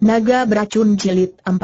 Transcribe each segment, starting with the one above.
Naga beracun jilid 4.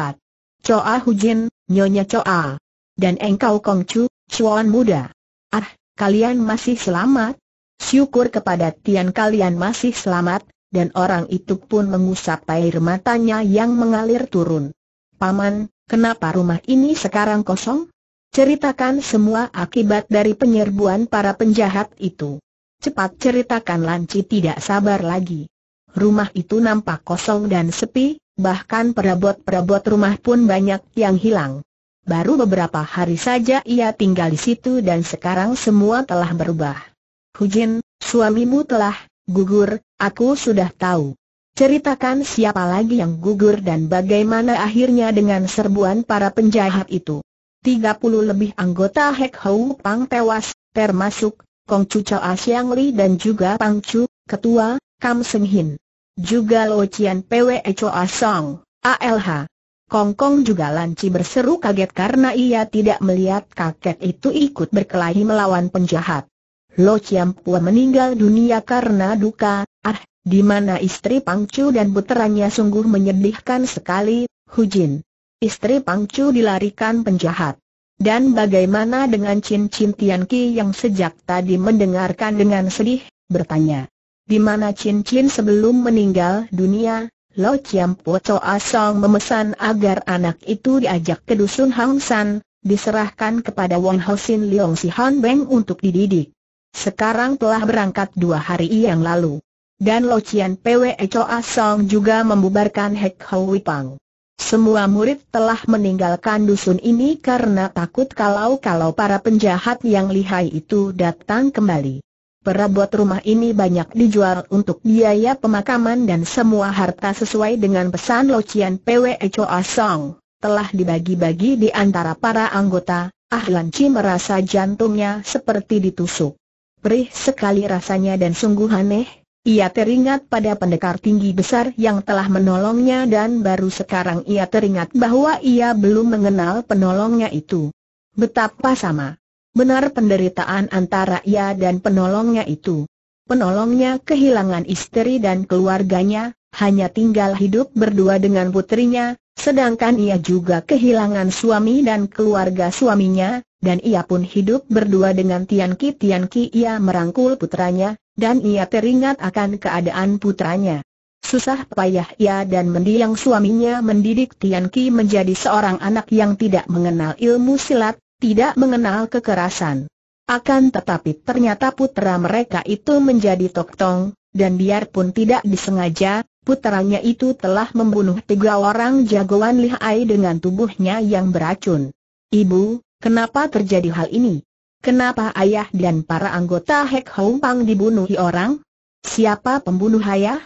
Choa Hujin, Nyonya Coa, Dan engkau Kongcu, Chuan muda. Ah, kalian masih selamat. Syukur kepada Tian kalian masih selamat, dan orang itu pun mengusap air matanya yang mengalir turun. Paman, kenapa rumah ini sekarang kosong? Ceritakan semua akibat dari penyerbuan para penjahat itu. Cepat ceritakan Lanci tidak sabar lagi rumah itu nampak kosong dan sepi, bahkan perabot-perabot rumah pun banyak yang hilang. Baru beberapa hari saja ia tinggal di situ dan sekarang semua telah berubah. Hujin, suamimu telah gugur, aku sudah tahu. Ceritakan siapa lagi yang gugur dan bagaimana akhirnya dengan serbuan para penjahat itu. 30 lebih anggota Hek Hou Pang tewas, termasuk Kong Chu Chao Asiang Li dan juga Pang Chu, ketua, Kam Seng Hin. Juga Lo Cian Pwe Choa Song, ALH. Kong Kong juga lanci berseru kaget karena ia tidak melihat kakek itu ikut berkelahi melawan penjahat. Lo Cian Pwe meninggal dunia karena duka, ah, di mana istri Pang Chu dan puteranya sungguh menyedihkan sekali, Hu Jin. Istri Pang Chu dilarikan penjahat. Dan bagaimana dengan Chin Chin Tian Ki yang sejak tadi mendengarkan dengan sedih, bertanya di mana Chin Chin sebelum meninggal dunia, Lo Chiam Po Choa Song memesan agar anak itu diajak ke dusun Hang San, diserahkan kepada Wong Ho Sin Leong Si Han Beng untuk dididik. Sekarang telah berangkat dua hari yang lalu. Dan Lo Chian Pwe Choa Song juga membubarkan Hek Ho Wipang. Semua murid telah meninggalkan dusun ini karena takut kalau-kalau para penjahat yang lihai itu datang kembali. Perabot rumah ini banyak dijual untuk biaya pemakaman dan semua harta sesuai dengan pesan Locian PW e Choa Song. Telah dibagi-bagi di antara para anggota, Ahlan Chi merasa jantungnya seperti ditusuk. Perih sekali rasanya dan sungguh aneh, ia teringat pada pendekar tinggi besar yang telah menolongnya dan baru sekarang ia teringat bahwa ia belum mengenal penolongnya itu. Betapa sama. Benar penderitaan antara ia dan penolongnya itu. Penolongnya kehilangan istri dan keluarganya, hanya tinggal hidup berdua dengan putrinya, sedangkan ia juga kehilangan suami dan keluarga suaminya, dan ia pun hidup berdua dengan Tian Tian Ki ia merangkul putranya, dan ia teringat akan keadaan putranya. Susah payah ia dan mendiang suaminya mendidik Tian Ki menjadi seorang anak yang tidak mengenal ilmu silat, tidak mengenal kekerasan. Akan tetapi ternyata putera mereka itu menjadi toktong, dan biarpun tidak disengaja, puteranya itu telah membunuh tiga orang jagoan lihai dengan tubuhnya yang beracun. Ibu, kenapa terjadi hal ini? Kenapa ayah dan para anggota Hek Hong Pang dibunuhi orang? Siapa pembunuh ayah?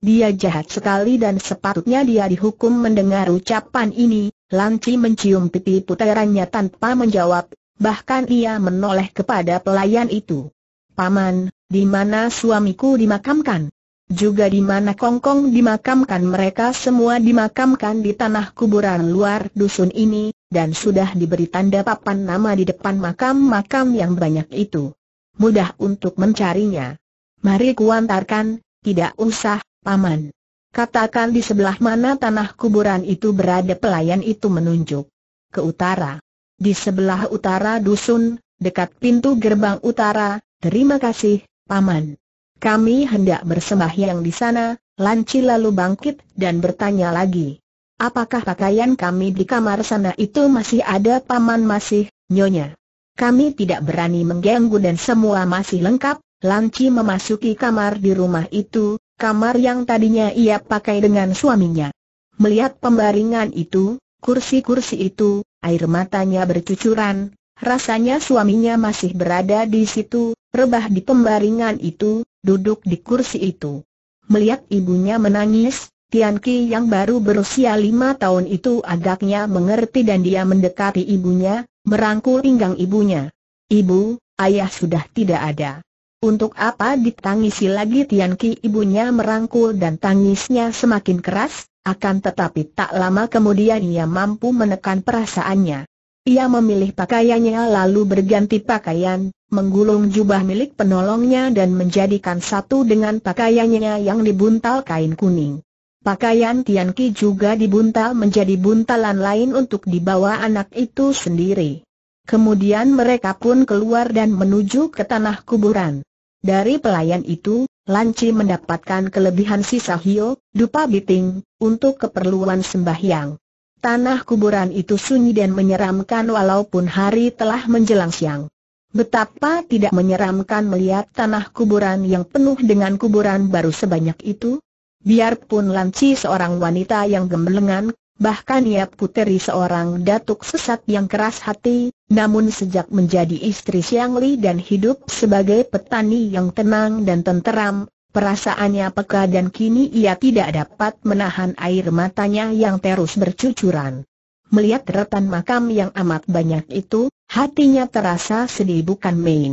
Dia jahat sekali dan sepatutnya dia dihukum mendengar ucapan ini, Lanci mencium pipi puterannya tanpa menjawab, bahkan ia menoleh kepada pelayan itu. Paman, di mana suamiku dimakamkan? Juga di mana Kongkong dimakamkan mereka semua dimakamkan di tanah kuburan luar dusun ini, dan sudah diberi tanda papan nama di depan makam-makam yang banyak itu. Mudah untuk mencarinya. Mari kuantarkan, tidak usah, Paman. Katakan di sebelah mana tanah kuburan itu berada pelayan itu menunjuk. Ke utara. Di sebelah utara dusun, dekat pintu gerbang utara, terima kasih, Paman. Kami hendak bersembahyang di sana, Lanci lalu bangkit dan bertanya lagi. Apakah pakaian kami di kamar sana itu masih ada paman masih, nyonya? Kami tidak berani mengganggu dan semua masih lengkap, Lanci memasuki kamar di rumah itu, kamar yang tadinya ia pakai dengan suaminya. Melihat pembaringan itu, kursi-kursi itu, air matanya bercucuran, rasanya suaminya masih berada di situ, rebah di pembaringan itu, duduk di kursi itu. Melihat ibunya menangis, Tian Ki yang baru berusia lima tahun itu agaknya mengerti dan dia mendekati ibunya, merangkul pinggang ibunya. Ibu, ayah sudah tidak ada. Untuk apa ditangisi lagi Tian Ki ibunya merangkul dan tangisnya semakin keras, akan tetapi tak lama kemudian ia mampu menekan perasaannya. Ia memilih pakaiannya lalu berganti pakaian, menggulung jubah milik penolongnya dan menjadikan satu dengan pakaiannya yang dibuntal kain kuning. Pakaian Tian Ki juga dibuntal menjadi buntalan lain untuk dibawa anak itu sendiri. Kemudian mereka pun keluar dan menuju ke tanah kuburan. Dari pelayan itu, Lanci mendapatkan kelebihan sisa hio, dupa biting, untuk keperluan sembahyang. Tanah kuburan itu sunyi dan menyeramkan walaupun hari telah menjelang siang. Betapa tidak menyeramkan melihat tanah kuburan yang penuh dengan kuburan baru sebanyak itu. Biarpun Lanci seorang wanita yang gemblengan, bahkan ia puteri seorang datuk sesat yang keras hati, namun sejak menjadi istri Siang Li dan hidup sebagai petani yang tenang dan tenteram, perasaannya peka dan kini ia tidak dapat menahan air matanya yang terus bercucuran. Melihat retan makam yang amat banyak itu, hatinya terasa sedih bukan main.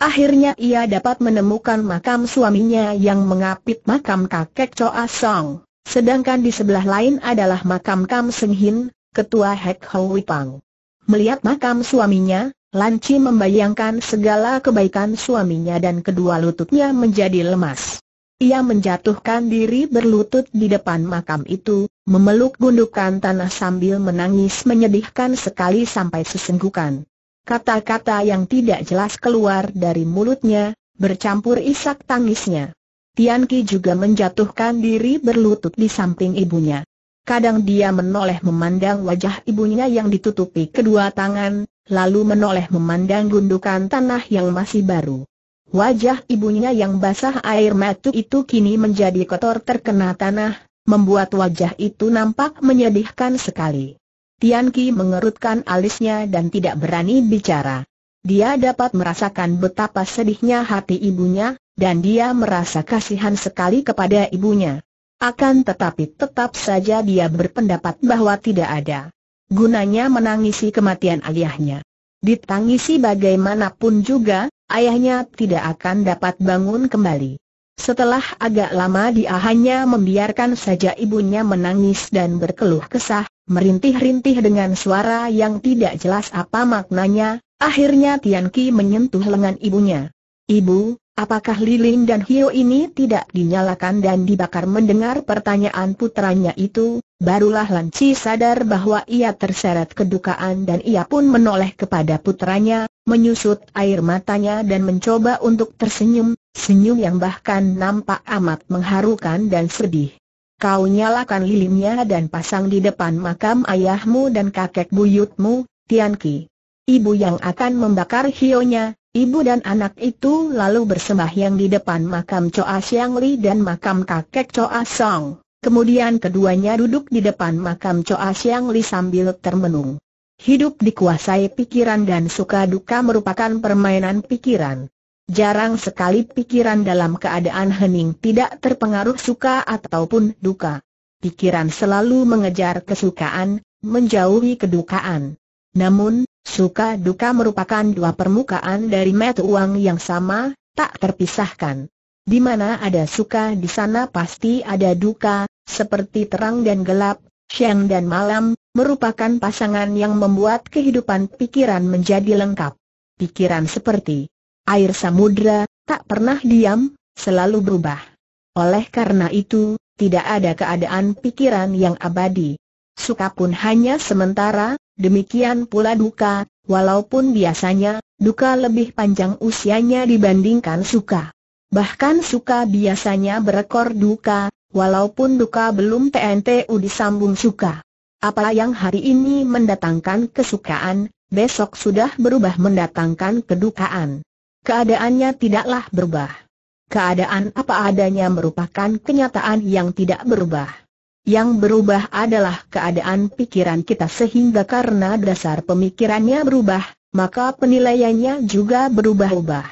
Akhirnya ia dapat menemukan makam suaminya yang mengapit makam kakek Choa Song. Sedangkan di sebelah lain adalah makam Kam Seng Hin, ketua Hek Hui Pang. Melihat makam suaminya, Lanchi membayangkan segala kebaikan suaminya dan kedua lututnya menjadi lemas. Ia menjatuhkan diri berlutut di depan makam itu, memeluk gundukan tanah sambil menangis menyedihkan sekali sampai sesenggukan. Kata-kata yang tidak jelas keluar dari mulutnya, bercampur isak tangisnya. Tian Ki juga menjatuhkan diri berlutut di samping ibunya. Kadang dia menoleh memandang wajah ibunya yang ditutupi kedua tangan, lalu menoleh memandang gundukan tanah yang masih baru. Wajah ibunya yang basah air mata itu kini menjadi kotor terkena tanah, membuat wajah itu nampak menyedihkan sekali. Tian Ki mengerutkan alisnya dan tidak berani bicara. Dia dapat merasakan betapa sedihnya hati ibunya, dan dia merasa kasihan sekali kepada ibunya. Akan tetapi tetap saja dia berpendapat bahwa tidak ada gunanya menangisi kematian ayahnya. Ditangisi bagaimanapun juga, ayahnya tidak akan dapat bangun kembali. Setelah agak lama dia hanya membiarkan saja ibunya menangis dan berkeluh kesah, merintih-rintih dengan suara yang tidak jelas apa maknanya, akhirnya Tian Ki menyentuh lengan ibunya. Ibu, Apakah lilin dan hiu ini tidak dinyalakan dan dibakar mendengar pertanyaan putranya itu, barulah Lanci sadar bahwa ia terseret kedukaan dan ia pun menoleh kepada putranya, menyusut air matanya dan mencoba untuk tersenyum, senyum yang bahkan nampak amat mengharukan dan sedih. Kau nyalakan lilinnya dan pasang di depan makam ayahmu dan kakek buyutmu, Tianqi. Ibu yang akan membakar hionya, Ibu dan anak itu lalu bersembah yang di depan makam Choa Siang Li dan makam kakek Choa Song. Kemudian keduanya duduk di depan makam Choa Siang Li sambil termenung. Hidup dikuasai pikiran dan suka duka merupakan permainan pikiran. Jarang sekali pikiran dalam keadaan hening tidak terpengaruh suka ataupun duka. Pikiran selalu mengejar kesukaan, menjauhi kedukaan. Namun, Suka duka merupakan dua permukaan dari metu uang yang sama, tak terpisahkan. Di mana ada suka di sana pasti ada duka, seperti terang dan gelap, siang dan malam, merupakan pasangan yang membuat kehidupan pikiran menjadi lengkap. Pikiran seperti air samudra, tak pernah diam, selalu berubah. Oleh karena itu, tidak ada keadaan pikiran yang abadi. Suka pun hanya sementara, Demikian pula duka, walaupun biasanya, duka lebih panjang usianya dibandingkan suka. Bahkan suka biasanya berekor duka, walaupun duka belum TNTU disambung suka. Apa yang hari ini mendatangkan kesukaan, besok sudah berubah mendatangkan kedukaan. Keadaannya tidaklah berubah. Keadaan apa adanya merupakan kenyataan yang tidak berubah. Yang berubah adalah keadaan pikiran kita sehingga karena dasar pemikirannya berubah, maka penilaiannya juga berubah-ubah.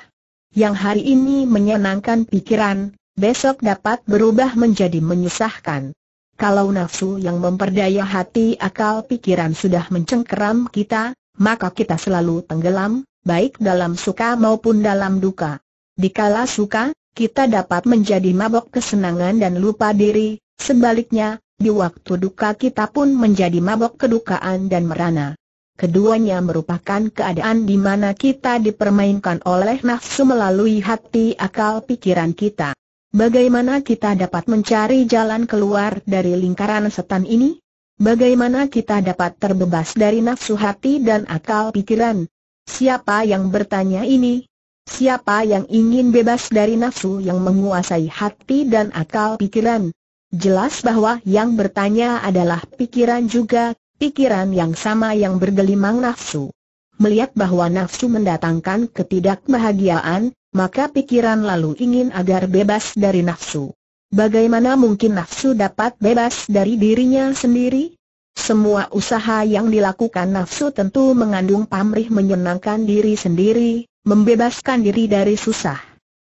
Yang hari ini menyenangkan pikiran, besok dapat berubah menjadi menyusahkan. Kalau nafsu yang memperdaya hati akal pikiran sudah mencengkeram kita, maka kita selalu tenggelam, baik dalam suka maupun dalam duka. Dikala suka, kita dapat menjadi mabok kesenangan dan lupa diri, sebaliknya, di waktu duka kita pun menjadi mabok kedukaan dan merana. Keduanya merupakan keadaan di mana kita dipermainkan oleh nafsu melalui hati akal pikiran kita. Bagaimana kita dapat mencari jalan keluar dari lingkaran setan ini? Bagaimana kita dapat terbebas dari nafsu hati dan akal pikiran? Siapa yang bertanya ini? Siapa yang ingin bebas dari nafsu yang menguasai hati dan akal pikiran? Jelas bahwa yang bertanya adalah pikiran juga, pikiran yang sama yang bergelimang nafsu. Melihat bahwa nafsu mendatangkan ketidakbahagiaan, maka pikiran lalu ingin agar bebas dari nafsu. Bagaimana mungkin nafsu dapat bebas dari dirinya sendiri? Semua usaha yang dilakukan nafsu tentu mengandung pamrih menyenangkan diri sendiri, membebaskan diri dari susah.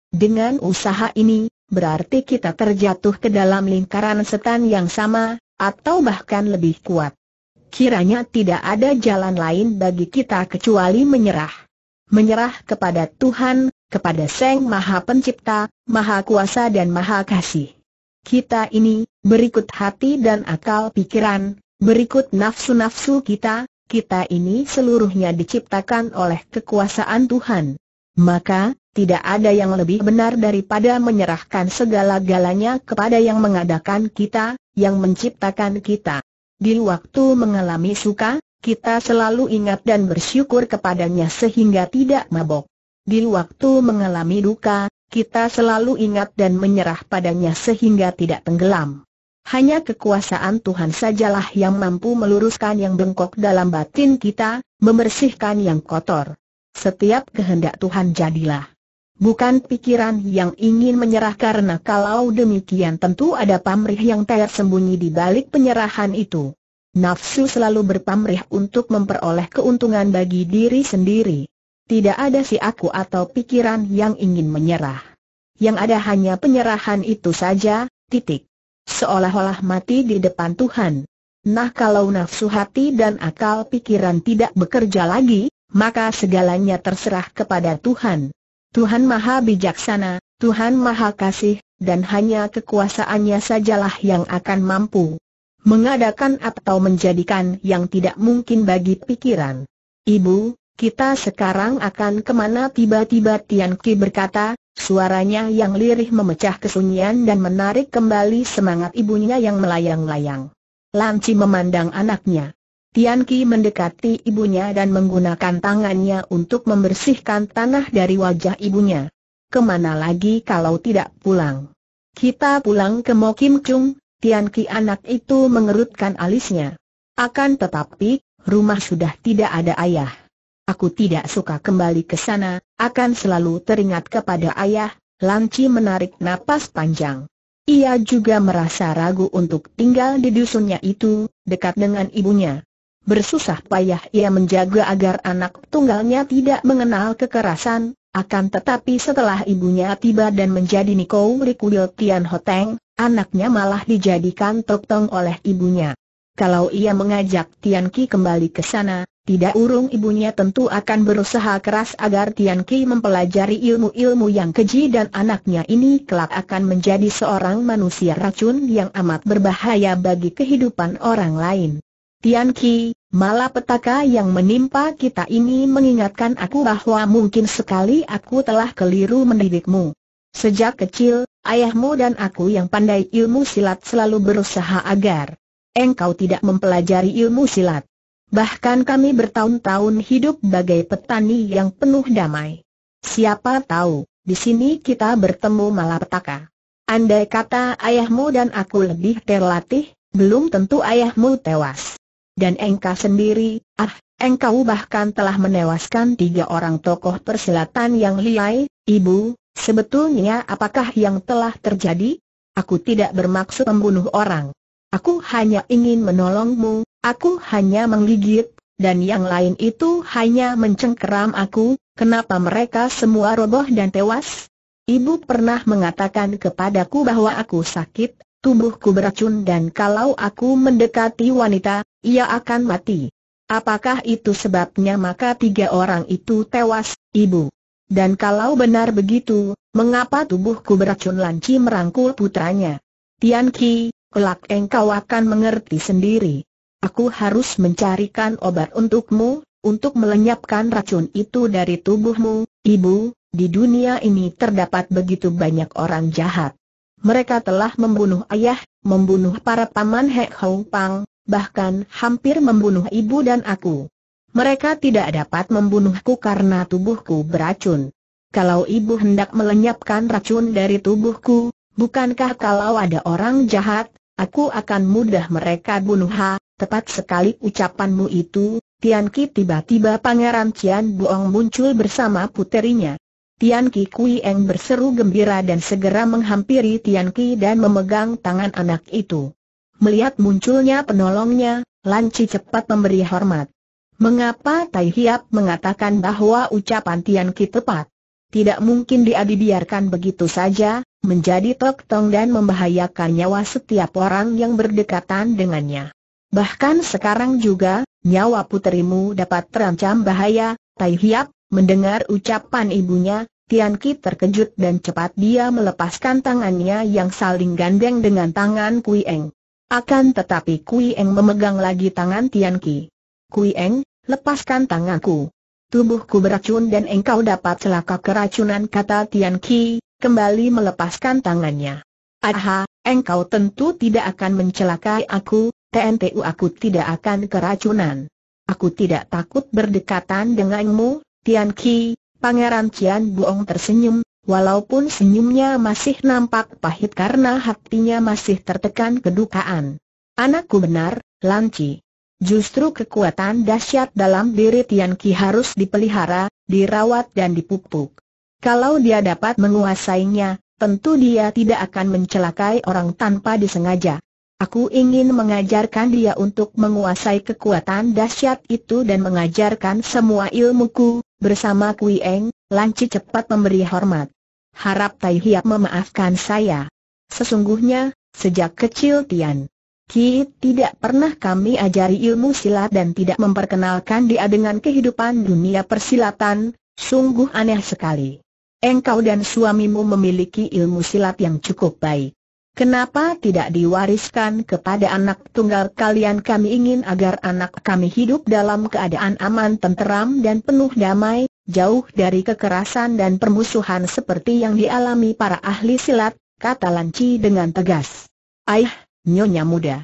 Dengan usaha ini, berarti kita terjatuh ke dalam lingkaran setan yang sama, atau bahkan lebih kuat. Kiranya tidak ada jalan lain bagi kita kecuali menyerah. Menyerah kepada Tuhan, kepada Sang Maha Pencipta, Maha Kuasa dan Maha Kasih. Kita ini, berikut hati dan akal pikiran, berikut nafsu-nafsu kita, kita ini seluruhnya diciptakan oleh kekuasaan Tuhan. Maka, tidak ada yang lebih benar daripada menyerahkan segala-galanya kepada yang mengadakan kita, yang menciptakan kita. Di waktu mengalami suka, kita selalu ingat dan bersyukur kepadanya sehingga tidak mabok. Di waktu mengalami duka, kita selalu ingat dan menyerah padanya sehingga tidak tenggelam. Hanya kekuasaan Tuhan sajalah yang mampu meluruskan yang bengkok dalam batin kita, membersihkan yang kotor. Setiap kehendak Tuhan jadilah. Bukan pikiran yang ingin menyerah karena kalau demikian tentu ada pamrih yang tersembunyi di balik penyerahan itu. Nafsu selalu berpamrih untuk memperoleh keuntungan bagi diri sendiri. Tidak ada si aku atau pikiran yang ingin menyerah. Yang ada hanya penyerahan itu saja, titik. Seolah-olah mati di depan Tuhan. Nah kalau nafsu hati dan akal pikiran tidak bekerja lagi, maka segalanya terserah kepada Tuhan. Tuhan Maha Bijaksana, Tuhan Maha Kasih, dan hanya kekuasaannya sajalah yang akan mampu mengadakan atau menjadikan yang tidak mungkin bagi pikiran. Ibu, kita sekarang akan kemana tiba-tiba Tian Ki berkata, suaranya yang lirih memecah kesunyian dan menarik kembali semangat ibunya yang melayang-layang. Lanci memandang anaknya. Tianqi mendekati ibunya dan menggunakan tangannya untuk membersihkan tanah dari wajah ibunya. Kemana lagi kalau tidak pulang? Kita pulang ke Mo Kim Chung, Tian anak itu mengerutkan alisnya. Akan tetapi, rumah sudah tidak ada ayah. Aku tidak suka kembali ke sana, akan selalu teringat kepada ayah, Lanci menarik napas panjang. Ia juga merasa ragu untuk tinggal di dusunnya itu, dekat dengan ibunya. Bersusah payah ia menjaga agar anak tunggalnya tidak mengenal kekerasan, akan tetapi setelah ibunya tiba dan menjadi Niko Likuil Tian Hoteng, anaknya malah dijadikan toktong oleh ibunya. Kalau ia mengajak Tian Ki kembali ke sana, tidak urung ibunya tentu akan berusaha keras agar Tian Ki mempelajari ilmu-ilmu yang keji dan anaknya ini kelak akan menjadi seorang manusia racun yang amat berbahaya bagi kehidupan orang lain. Tian Ki, Malapetaka yang menimpa kita ini mengingatkan aku bahwa mungkin sekali aku telah keliru mendidikmu. Sejak kecil, ayahmu dan aku yang pandai ilmu silat selalu berusaha agar engkau tidak mempelajari ilmu silat. Bahkan kami bertahun-tahun hidup bagai petani yang penuh damai. Siapa tahu, di sini kita bertemu malapetaka. Andai kata ayahmu dan aku lebih terlatih, belum tentu ayahmu tewas. Dan engkau sendiri, ah, engkau bahkan telah menewaskan tiga orang tokoh persilatan yang liai, ibu, sebetulnya apakah yang telah terjadi? Aku tidak bermaksud membunuh orang. Aku hanya ingin menolongmu, aku hanya menggigit, dan yang lain itu hanya mencengkeram aku, kenapa mereka semua roboh dan tewas? Ibu pernah mengatakan kepadaku bahwa aku sakit, Tubuhku beracun dan kalau aku mendekati wanita, ia akan mati. Apakah itu sebabnya maka tiga orang itu tewas, ibu? Dan kalau benar begitu, mengapa tubuhku beracun lanci merangkul putranya? Tian Ki, kelak engkau akan mengerti sendiri. Aku harus mencarikan obat untukmu, untuk melenyapkan racun itu dari tubuhmu, ibu, di dunia ini terdapat begitu banyak orang jahat. Mereka telah membunuh ayah, membunuh para paman Hek Hong Pang, bahkan hampir membunuh ibu dan aku. Mereka tidak dapat membunuhku karena tubuhku beracun. Kalau ibu hendak melenyapkan racun dari tubuhku, bukankah kalau ada orang jahat, aku akan mudah mereka bunuh ha, tepat sekali ucapanmu itu, Tian Ki tiba-tiba Pangeran Cian Buong muncul bersama puterinya. Tian Ki Kui Eng berseru gembira dan segera menghampiri Tian Ki dan memegang tangan anak itu. Melihat munculnya penolongnya, Chi cepat memberi hormat. Mengapa Tai Hiap mengatakan bahwa ucapan Tian Ki tepat? Tidak mungkin dia dibiarkan begitu saja, menjadi tok-tong dan membahayakan nyawa setiap orang yang berdekatan dengannya. Bahkan sekarang juga, nyawa puterimu dapat terancam bahaya, Tai Hiap, Mendengar ucapan ibunya, Tian Ki terkejut dan cepat dia melepaskan tangannya yang saling gandeng dengan tangan Kui Eng. Akan tetapi Kui Eng memegang lagi tangan Tian Ki. Kui Eng, lepaskan tanganku. Tubuhku beracun dan engkau dapat celaka keracunan kata Tian Ki, kembali melepaskan tangannya. Aha, engkau tentu tidak akan mencelakai aku, TNTU aku tidak akan keracunan. Aku tidak takut berdekatan denganmu, Tian Ki, Pangeran Cian Buong tersenyum, walaupun senyumnya masih nampak pahit karena hatinya masih tertekan kedukaan. Anakku benar, Chi. Justru kekuatan dahsyat dalam diri Tian Ki harus dipelihara, dirawat dan dipupuk. Kalau dia dapat menguasainya, tentu dia tidak akan mencelakai orang tanpa disengaja. Aku ingin mengajarkan dia untuk menguasai kekuatan dahsyat itu dan mengajarkan semua ilmuku, Bersama Kui Eng, Lanci cepat memberi hormat. Harap Tai Hiap memaafkan saya. Sesungguhnya, sejak kecil Tian. Ki tidak pernah kami ajari ilmu silat dan tidak memperkenalkan dia dengan kehidupan dunia persilatan, sungguh aneh sekali. Engkau dan suamimu memiliki ilmu silat yang cukup baik. Kenapa tidak diwariskan kepada anak tunggal kalian kami ingin agar anak kami hidup dalam keadaan aman tenteram dan penuh damai, jauh dari kekerasan dan permusuhan seperti yang dialami para ahli silat, kata Lanci dengan tegas. Aih, nyonya muda.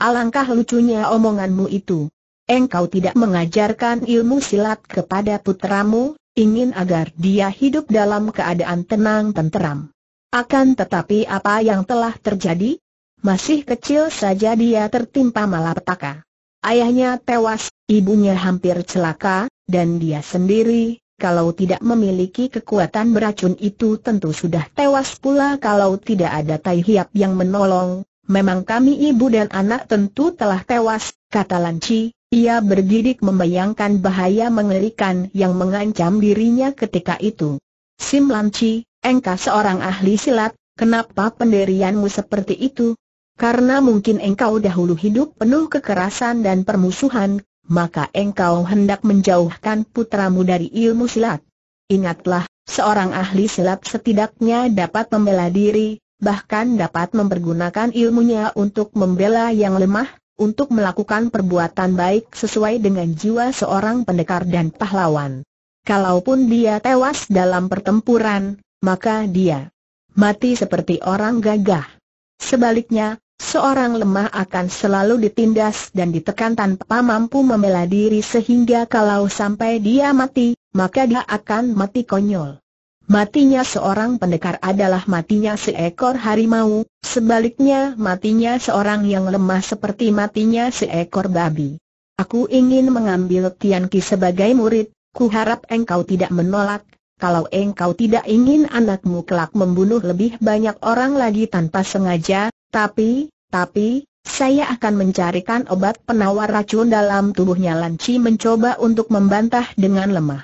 Alangkah lucunya omonganmu itu. Engkau tidak mengajarkan ilmu silat kepada putramu, ingin agar dia hidup dalam keadaan tenang tenteram. Akan tetapi apa yang telah terjadi? Masih kecil saja dia tertimpa malapetaka. Ayahnya tewas, ibunya hampir celaka, dan dia sendiri, kalau tidak memiliki kekuatan beracun itu tentu sudah tewas pula kalau tidak ada Tai Hiap yang menolong. Memang kami ibu dan anak tentu telah tewas, kata Lanci, ia bergidik membayangkan bahaya mengerikan yang mengancam dirinya ketika itu. Sim Lanci, Engkau seorang ahli silat, kenapa pendirianmu seperti itu? Karena mungkin engkau dahulu hidup penuh kekerasan dan permusuhan, maka engkau hendak menjauhkan putramu dari ilmu silat. Ingatlah, seorang ahli silat setidaknya dapat membela diri, bahkan dapat mempergunakan ilmunya untuk membela yang lemah, untuk melakukan perbuatan baik sesuai dengan jiwa seorang pendekar dan pahlawan. Kalaupun dia tewas dalam pertempuran, maka dia mati seperti orang gagah. Sebaliknya, seorang lemah akan selalu ditindas dan ditekan tanpa mampu membela diri sehingga kalau sampai dia mati, maka dia akan mati konyol. Matinya seorang pendekar adalah matinya seekor harimau, sebaliknya matinya seorang yang lemah seperti matinya seekor babi. Aku ingin mengambil Tianqi sebagai murid, ku harap engkau tidak menolak, kalau engkau tidak ingin anakmu kelak membunuh lebih banyak orang lagi tanpa sengaja, tapi, tapi, saya akan mencarikan obat penawar racun dalam tubuhnya Lanci mencoba untuk membantah dengan lemah.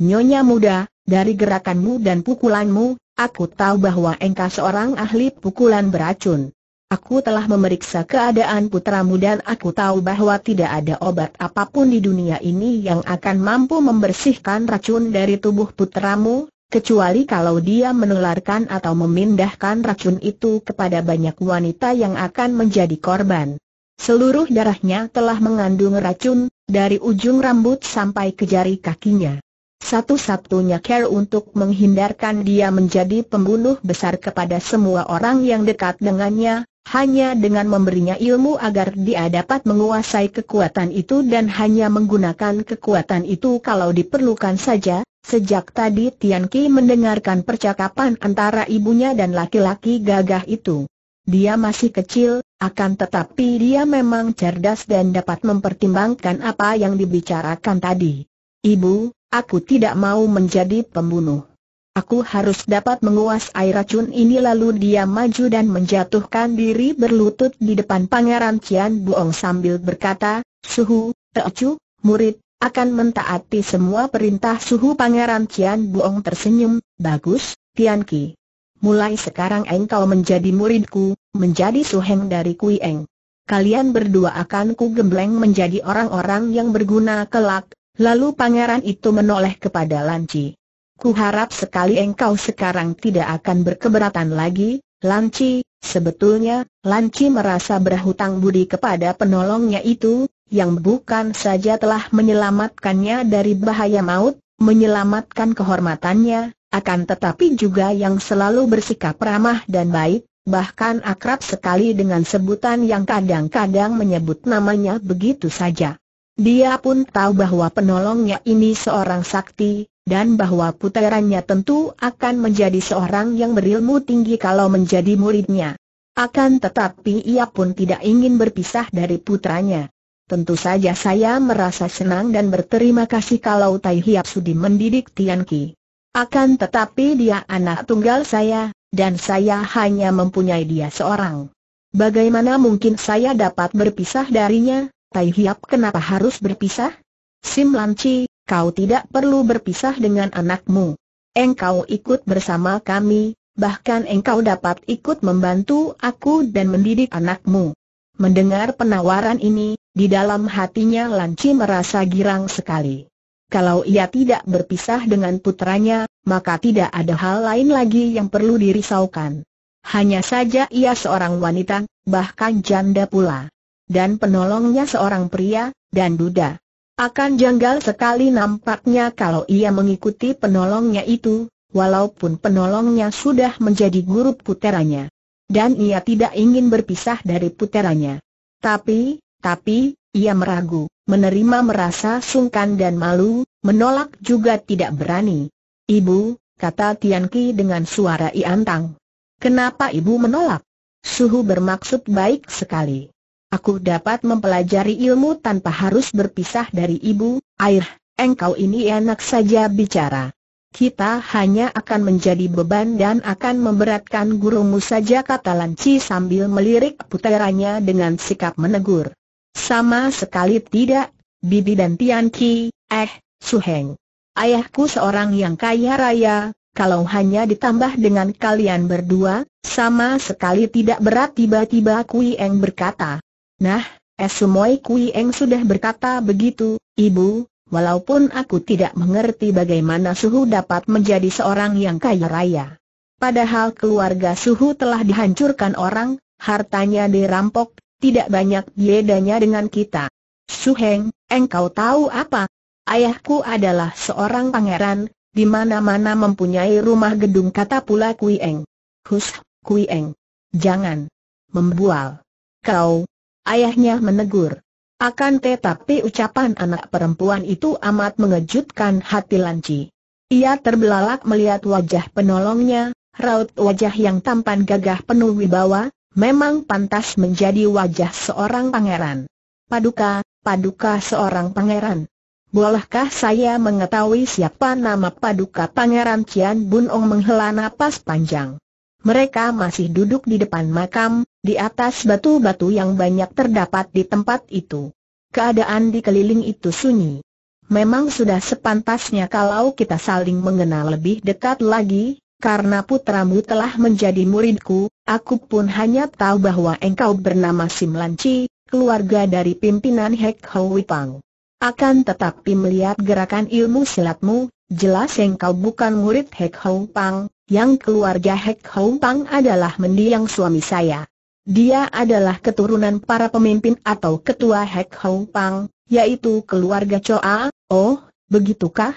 Nyonya muda, dari gerakanmu dan pukulanmu, aku tahu bahwa engkau seorang ahli pukulan beracun. Aku telah memeriksa keadaan putramu dan aku tahu bahwa tidak ada obat apapun di dunia ini yang akan mampu membersihkan racun dari tubuh putramu, kecuali kalau dia menularkan atau memindahkan racun itu kepada banyak wanita yang akan menjadi korban. Seluruh darahnya telah mengandung racun, dari ujung rambut sampai ke jari kakinya. Satu-satunya care untuk menghindarkan dia menjadi pembunuh besar kepada semua orang yang dekat dengannya, hanya dengan memberinya ilmu agar dia dapat menguasai kekuatan itu dan hanya menggunakan kekuatan itu kalau diperlukan saja, sejak tadi Tian Ki mendengarkan percakapan antara ibunya dan laki-laki gagah itu. Dia masih kecil, akan tetapi dia memang cerdas dan dapat mempertimbangkan apa yang dibicarakan tadi. Ibu, aku tidak mau menjadi pembunuh. Aku harus dapat menguasai racun ini lalu dia maju dan menjatuhkan diri berlutut di depan Pangeran Cian Buong sambil berkata, Suhu, Teocu, murid, akan mentaati semua perintah Suhu Pangeran Cian Buong tersenyum, bagus, Tian Ki. Mulai sekarang engkau menjadi muridku, menjadi suheng dari Kui Eng. Kalian berdua akan ku gembleng menjadi orang-orang yang berguna kelak, lalu pangeran itu menoleh kepada Lanci. Ku harap sekali engkau sekarang tidak akan berkeberatan lagi, Lanci, sebetulnya, Lanci merasa berhutang budi kepada penolongnya itu, yang bukan saja telah menyelamatkannya dari bahaya maut, menyelamatkan kehormatannya, akan tetapi juga yang selalu bersikap ramah dan baik, bahkan akrab sekali dengan sebutan yang kadang-kadang menyebut namanya begitu saja. Dia pun tahu bahwa penolongnya ini seorang sakti, dan bahwa puterannya tentu akan menjadi seorang yang berilmu tinggi kalau menjadi muridnya. Akan tetapi ia pun tidak ingin berpisah dari putranya. Tentu saja saya merasa senang dan berterima kasih kalau Tai Hiap Sudi mendidik Tian Ki. Akan tetapi dia anak tunggal saya, dan saya hanya mempunyai dia seorang. Bagaimana mungkin saya dapat berpisah darinya, Tai Hiap kenapa harus berpisah? Sim Chi, kau tidak perlu berpisah dengan anakmu. Engkau ikut bersama kami, bahkan engkau dapat ikut membantu aku dan mendidik anakmu. Mendengar penawaran ini, di dalam hatinya Lanci merasa girang sekali. Kalau ia tidak berpisah dengan putranya, maka tidak ada hal lain lagi yang perlu dirisaukan. Hanya saja ia seorang wanita, bahkan janda pula. Dan penolongnya seorang pria, dan duda. Akan janggal sekali nampaknya kalau ia mengikuti penolongnya itu, walaupun penolongnya sudah menjadi guru puteranya. Dan ia tidak ingin berpisah dari puteranya. Tapi, tapi, ia meragu, menerima merasa sungkan dan malu, menolak juga tidak berani. Ibu, kata Tianqi dengan suara iantang. Kenapa ibu menolak? Suhu bermaksud baik sekali. Aku dapat mempelajari ilmu tanpa harus berpisah dari ibu, air, engkau ini enak saja bicara. Kita hanya akan menjadi beban dan akan memberatkan gurumu saja kata Lanci sambil melirik puteranya dengan sikap menegur. Sama sekali tidak, Bibi dan Tian Ki, eh, Heng. Ayahku seorang yang kaya raya, kalau hanya ditambah dengan kalian berdua, sama sekali tidak berat tiba-tiba Kui Eng berkata. Nah, Esumoi Kuieng sudah berkata begitu, Ibu, walaupun aku tidak mengerti bagaimana Suhu dapat menjadi seorang yang kaya raya. Padahal keluarga Suhu telah dihancurkan orang, hartanya dirampok, tidak banyak bedanya dengan kita. Suheng, engkau tahu apa? Ayahku adalah seorang pangeran, di mana-mana mempunyai rumah gedung kata pula Kuieng. Hus, Kuieng. Jangan membual. Kau, Ayahnya menegur. Akan tetapi ucapan anak perempuan itu amat mengejutkan hati Lanci. Ia terbelalak melihat wajah penolongnya, raut wajah yang tampan gagah penuh wibawa, memang pantas menjadi wajah seorang pangeran. Paduka, paduka seorang pangeran. Bolehkah saya mengetahui siapa nama paduka pangeran Cian Bun menghela napas panjang. Mereka masih duduk di depan makam, di atas batu-batu yang banyak terdapat di tempat itu. Keadaan di keliling itu sunyi. Memang sudah sepantasnya kalau kita saling mengenal lebih dekat lagi, karena putramu telah menjadi muridku, aku pun hanya tahu bahwa engkau bernama Sim Lanci, keluarga dari pimpinan Hek Hoi Pang. Akan tetapi melihat gerakan ilmu silatmu, jelas engkau bukan murid Hek Pang, yang keluarga Hek Pang adalah mendiang suami saya. Dia adalah keturunan para pemimpin atau ketua Hek Hong Pang, yaitu keluarga Choa, oh, begitukah?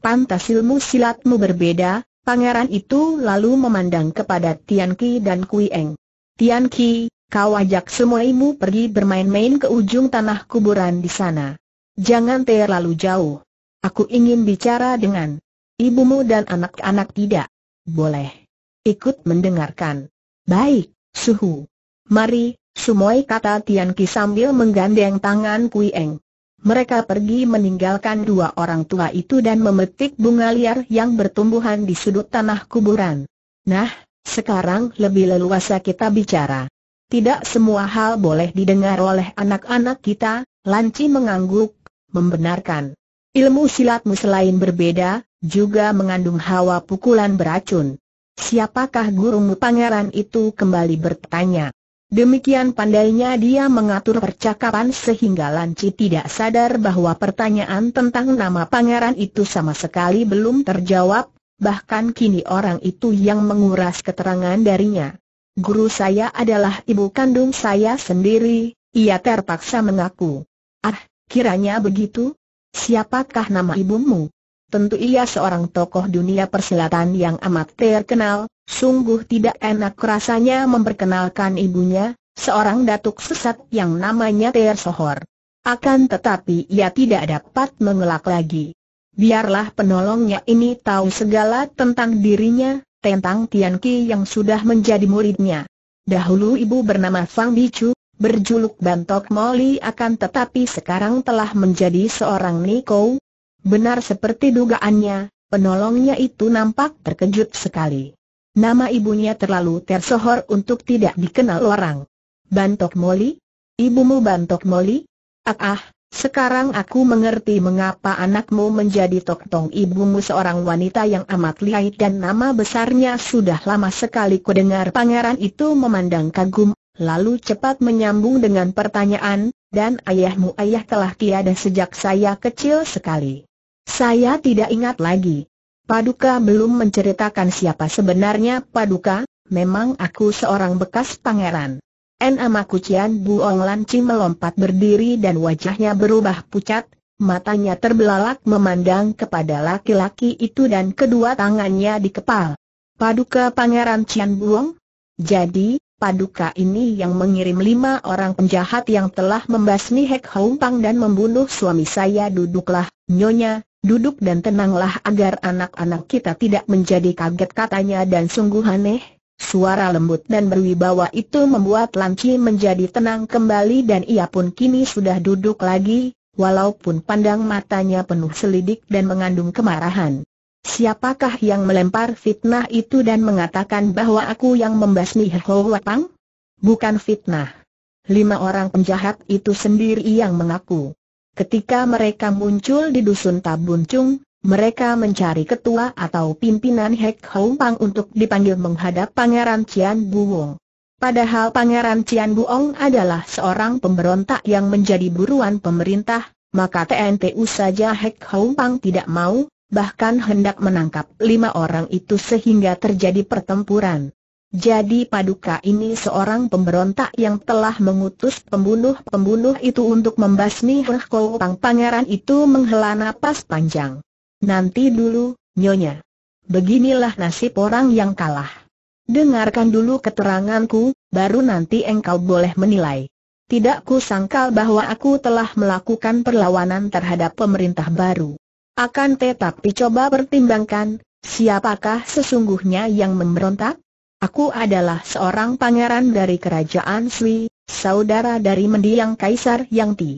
Pantas ilmu silatmu berbeda, pangeran itu lalu memandang kepada Tian Ki dan Kui Eng. Tian Ki, kau ajak semua ilmu pergi bermain-main ke ujung tanah kuburan di sana. Jangan terlalu jauh. Aku ingin bicara dengan ibumu dan anak-anak tidak. Boleh. Ikut mendengarkan. Baik, suhu. Mari, Sumoi kata Tian Ki sambil menggandeng tangan Kui Eng. Mereka pergi meninggalkan dua orang tua itu dan memetik bunga liar yang bertumbuhan di sudut tanah kuburan. Nah, sekarang lebih leluasa kita bicara. Tidak semua hal boleh didengar oleh anak-anak kita, Lanci mengangguk, membenarkan. Ilmu silatmu selain berbeda, juga mengandung hawa pukulan beracun. Siapakah gurumu pangeran itu kembali bertanya. Demikian pandainya dia mengatur percakapan sehingga Lanci tidak sadar bahwa pertanyaan tentang nama pangeran itu sama sekali belum terjawab, bahkan kini orang itu yang menguras keterangan darinya. Guru saya adalah ibu kandung saya sendiri, ia terpaksa mengaku. Ah, kiranya begitu? Siapakah nama ibumu? Tentu ia seorang tokoh dunia persilatan yang amat terkenal, sungguh tidak enak rasanya memperkenalkan ibunya, seorang datuk sesat yang namanya tersohor. Akan tetapi ia tidak dapat mengelak lagi. Biarlah penolongnya ini tahu segala tentang dirinya, tentang Tian Ki yang sudah menjadi muridnya. Dahulu ibu bernama Fang Bicu, berjuluk Bantok Moli akan tetapi sekarang telah menjadi seorang Niko, Benar seperti dugaannya, penolongnya itu nampak terkejut sekali. Nama ibunya terlalu tersohor untuk tidak dikenal orang. Bantok Moli? Ibumu Bantok Moli? Ah, ah, sekarang aku mengerti mengapa anakmu menjadi toktong ibumu seorang wanita yang amat lihai dan nama besarnya sudah lama sekali kudengar pangeran itu memandang kagum, lalu cepat menyambung dengan pertanyaan, dan ayahmu ayah telah tiada sejak saya kecil sekali. Saya tidak ingat lagi. Paduka belum menceritakan siapa sebenarnya Paduka, memang aku seorang bekas pangeran. Nama Kucian Buong Lanci melompat berdiri dan wajahnya berubah pucat, matanya terbelalak memandang kepada laki-laki itu dan kedua tangannya di kepal. Paduka Pangeran Cian Buong? Jadi, Paduka ini yang mengirim lima orang penjahat yang telah membasmi Hek Hong Pang dan membunuh suami saya duduklah, Nyonya, Duduk dan tenanglah agar anak-anak kita tidak menjadi kaget katanya dan sungguh aneh, Suara lembut dan berwibawa itu membuat Lanci menjadi tenang kembali dan ia pun kini sudah duduk lagi, walaupun pandang matanya penuh selidik dan mengandung kemarahan. Siapakah yang melempar fitnah itu dan mengatakan bahwa aku yang membasmi Ho Wapang? Bukan fitnah. Lima orang penjahat itu sendiri yang mengaku. Ketika mereka muncul di dusun Tabuncung, mereka mencari ketua atau pimpinan Hek Hong Pang untuk dipanggil menghadap Pangeran Cian Buong. Padahal Pangeran Cian Buong adalah seorang pemberontak yang menjadi buruan pemerintah, maka TNTU saja Hek Hong Pang tidak mau, bahkan hendak menangkap lima orang itu sehingga terjadi pertempuran. Jadi Paduka ini seorang pemberontak yang telah mengutus pembunuh-pembunuh itu untuk membasmi Heh Pang Pangeran itu menghela napas panjang. Nanti dulu, Nyonya. Beginilah nasib orang yang kalah. Dengarkan dulu keteranganku, baru nanti engkau boleh menilai. Tidak ku sangkal bahwa aku telah melakukan perlawanan terhadap pemerintah baru. Akan tetapi coba pertimbangkan, siapakah sesungguhnya yang memberontak? Aku adalah seorang pangeran dari kerajaan Sui, saudara dari mendiang Kaisar Yang Ti.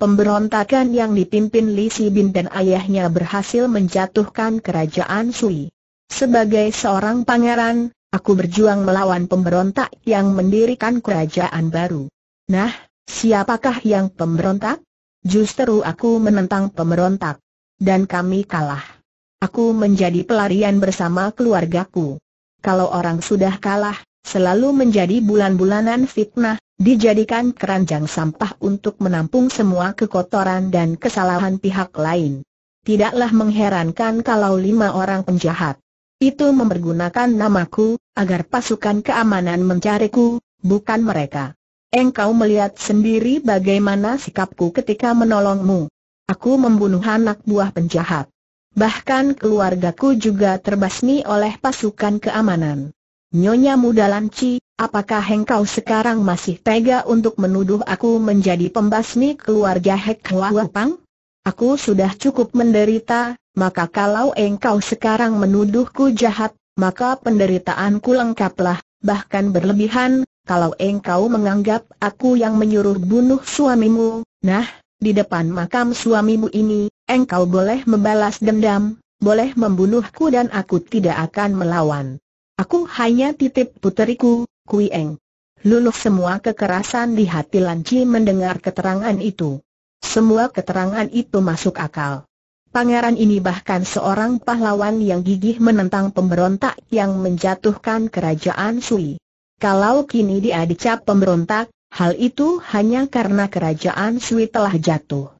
Pemberontakan yang dipimpin Li Sibin dan ayahnya berhasil menjatuhkan kerajaan Sui. Sebagai seorang pangeran, aku berjuang melawan pemberontak yang mendirikan kerajaan baru. Nah, siapakah yang pemberontak? Justru aku menentang pemberontak. Dan kami kalah. Aku menjadi pelarian bersama keluargaku kalau orang sudah kalah, selalu menjadi bulan-bulanan fitnah, dijadikan keranjang sampah untuk menampung semua kekotoran dan kesalahan pihak lain. Tidaklah mengherankan kalau lima orang penjahat itu mempergunakan namaku, agar pasukan keamanan mencariku, bukan mereka. Engkau melihat sendiri bagaimana sikapku ketika menolongmu. Aku membunuh anak buah penjahat. Bahkan keluargaku juga terbasmi oleh pasukan keamanan. Nyonya muda Lanci, apakah engkau sekarang masih tega untuk menuduh aku menjadi pembasmi keluarga Hek Hwa Aku sudah cukup menderita, maka kalau engkau sekarang menuduhku jahat, maka penderitaanku lengkaplah, bahkan berlebihan, kalau engkau menganggap aku yang menyuruh bunuh suamimu, nah, di depan makam suamimu ini, engkau boleh membalas dendam, boleh membunuhku dan aku tidak akan melawan. Aku hanya titip puteriku, Kui Eng. Luluh semua kekerasan di hati Lanci mendengar keterangan itu. Semua keterangan itu masuk akal. Pangeran ini bahkan seorang pahlawan yang gigih menentang pemberontak yang menjatuhkan kerajaan Sui. Kalau kini dia dicap pemberontak, hal itu hanya karena kerajaan Sui telah jatuh.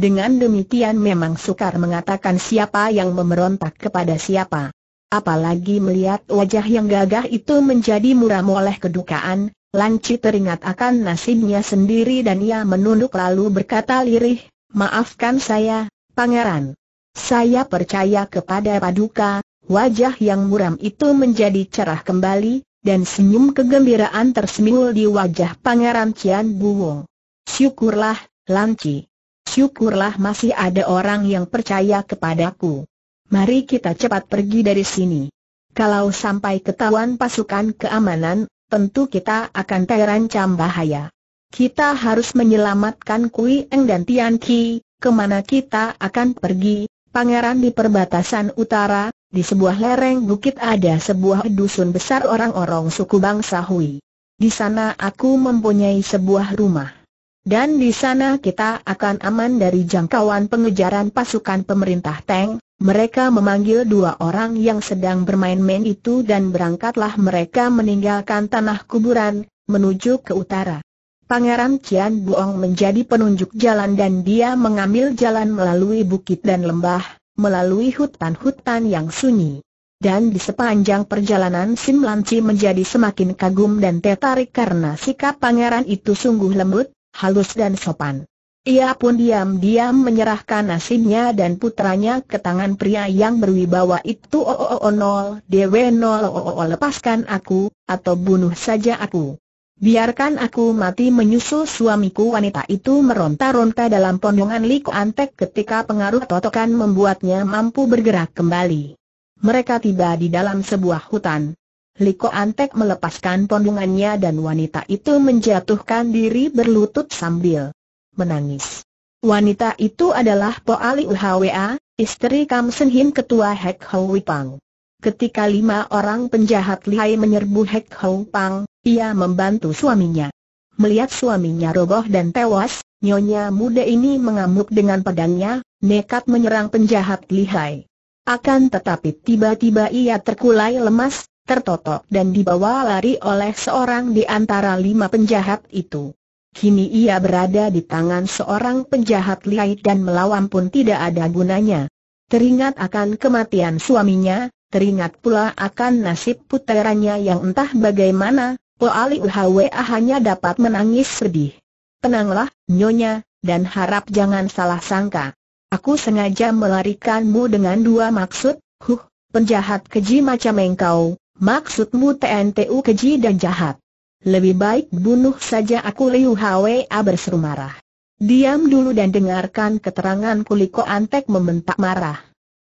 Dengan demikian memang sukar mengatakan siapa yang memberontak kepada siapa. Apalagi melihat wajah yang gagah itu menjadi muram oleh kedukaan, Lanci teringat akan nasibnya sendiri dan ia menunduk lalu berkata lirih, maafkan saya, pangeran. Saya percaya kepada Paduka, wajah yang muram itu menjadi cerah kembali, dan senyum kegembiraan tersemul di wajah pangeran Cian Buwo. Syukurlah, Lanci. Syukurlah masih ada orang yang percaya kepadaku. Mari kita cepat pergi dari sini. Kalau sampai ketahuan pasukan keamanan, tentu kita akan terancam bahaya. Kita harus menyelamatkan Kui Eng dan Tian Ki, kemana kita akan pergi, Pangeran di perbatasan utara, di sebuah lereng bukit ada sebuah dusun besar orang-orang suku bangsa Hui. Di sana aku mempunyai sebuah rumah. Dan di sana kita akan aman dari jangkauan pengejaran pasukan pemerintah Teng. Mereka memanggil dua orang yang sedang bermain-main itu dan berangkatlah mereka meninggalkan tanah kuburan, menuju ke utara. Pangeran Cian Buong menjadi penunjuk jalan dan dia mengambil jalan melalui bukit dan lembah, melalui hutan-hutan yang sunyi. Dan di sepanjang perjalanan Sim Lanci menjadi semakin kagum dan tertarik karena sikap pangeran itu sungguh lembut, halus dan sopan. Ia pun diam-diam menyerahkan nasibnya dan putranya ke tangan pria yang berwibawa itu Oh, oh, oh, oh nol, dw oh oh lepaskan aku, atau bunuh saja aku. Biarkan aku mati menyusul suamiku wanita itu meronta-ronta dalam pondongan Liko Antek ketika pengaruh totokan membuatnya mampu bergerak kembali. Mereka tiba di dalam sebuah hutan. Liko Antek melepaskan pondongannya dan wanita itu menjatuhkan diri berlutut sambil menangis. Wanita itu adalah Po Ali Uhwa, istri Kam Senhin, ketua Hek Hoi Wipang. Ketika lima orang penjahat lihai menyerbu Hek Hoi Pang, ia membantu suaminya. Melihat suaminya roboh dan tewas, nyonya muda ini mengamuk dengan pedangnya, nekat menyerang penjahat lihai. Akan tetapi tiba-tiba ia terkulai lemas, tertotok dan dibawa lari oleh seorang di antara lima penjahat itu. Kini ia berada di tangan seorang penjahat lihai dan melawan pun tidak ada gunanya. Teringat akan kematian suaminya, teringat pula akan nasib puteranya yang entah bagaimana, Poali Uhwa hanya dapat menangis sedih. Tenanglah, Nyonya, dan harap jangan salah sangka. Aku sengaja melarikanmu dengan dua maksud, huh, penjahat keji macam engkau, Maksudmu TNTU keji dan jahat. Lebih baik bunuh saja aku Liu Hwa berseru marah. Diam dulu dan dengarkan keterangan Kuliko Antek membentak marah.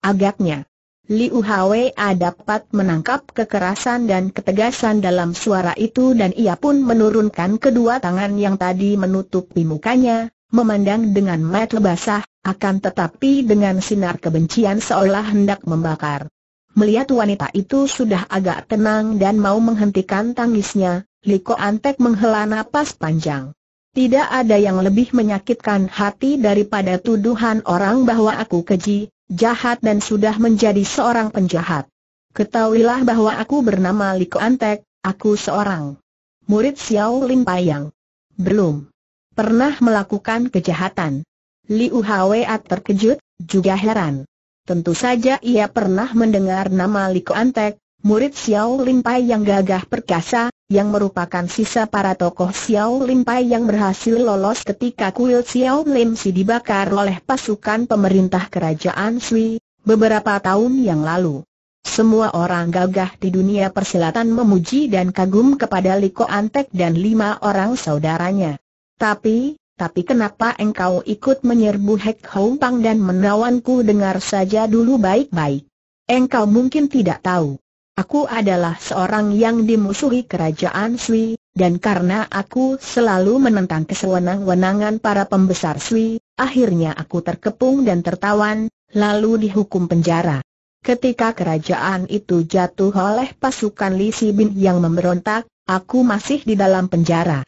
Agaknya, Liu Hwa dapat menangkap kekerasan dan ketegasan dalam suara itu dan ia pun menurunkan kedua tangan yang tadi menutupi mukanya, memandang dengan mata basah, akan tetapi dengan sinar kebencian seolah hendak membakar. Melihat wanita itu sudah agak tenang dan mau menghentikan tangisnya, Liko Antek menghela napas panjang. Tidak ada yang lebih menyakitkan hati daripada tuduhan orang bahwa aku keji, jahat dan sudah menjadi seorang penjahat. Ketahuilah bahwa aku bernama Liko Antek, aku seorang murid Xiao Ling Payang. Belum pernah melakukan kejahatan. Liu Hwa terkejut, juga heran. Tentu saja ia pernah mendengar nama Liko Antek, murid Xiao Limpai yang gagah perkasa, yang merupakan sisa para tokoh Xiao Limpai yang berhasil lolos ketika kuil Xiao Lim Si dibakar oleh pasukan pemerintah kerajaan Sui, beberapa tahun yang lalu. Semua orang gagah di dunia persilatan memuji dan kagum kepada Liko Antek dan lima orang saudaranya. Tapi, tapi kenapa engkau ikut menyerbu Hek Hou Pang dan menawanku dengar saja dulu baik-baik? Engkau mungkin tidak tahu. Aku adalah seorang yang dimusuhi kerajaan Sui, dan karena aku selalu menentang kesewenang-wenangan para pembesar Sui, akhirnya aku terkepung dan tertawan, lalu dihukum penjara. Ketika kerajaan itu jatuh oleh pasukan Li Sibin yang memberontak, aku masih di dalam penjara.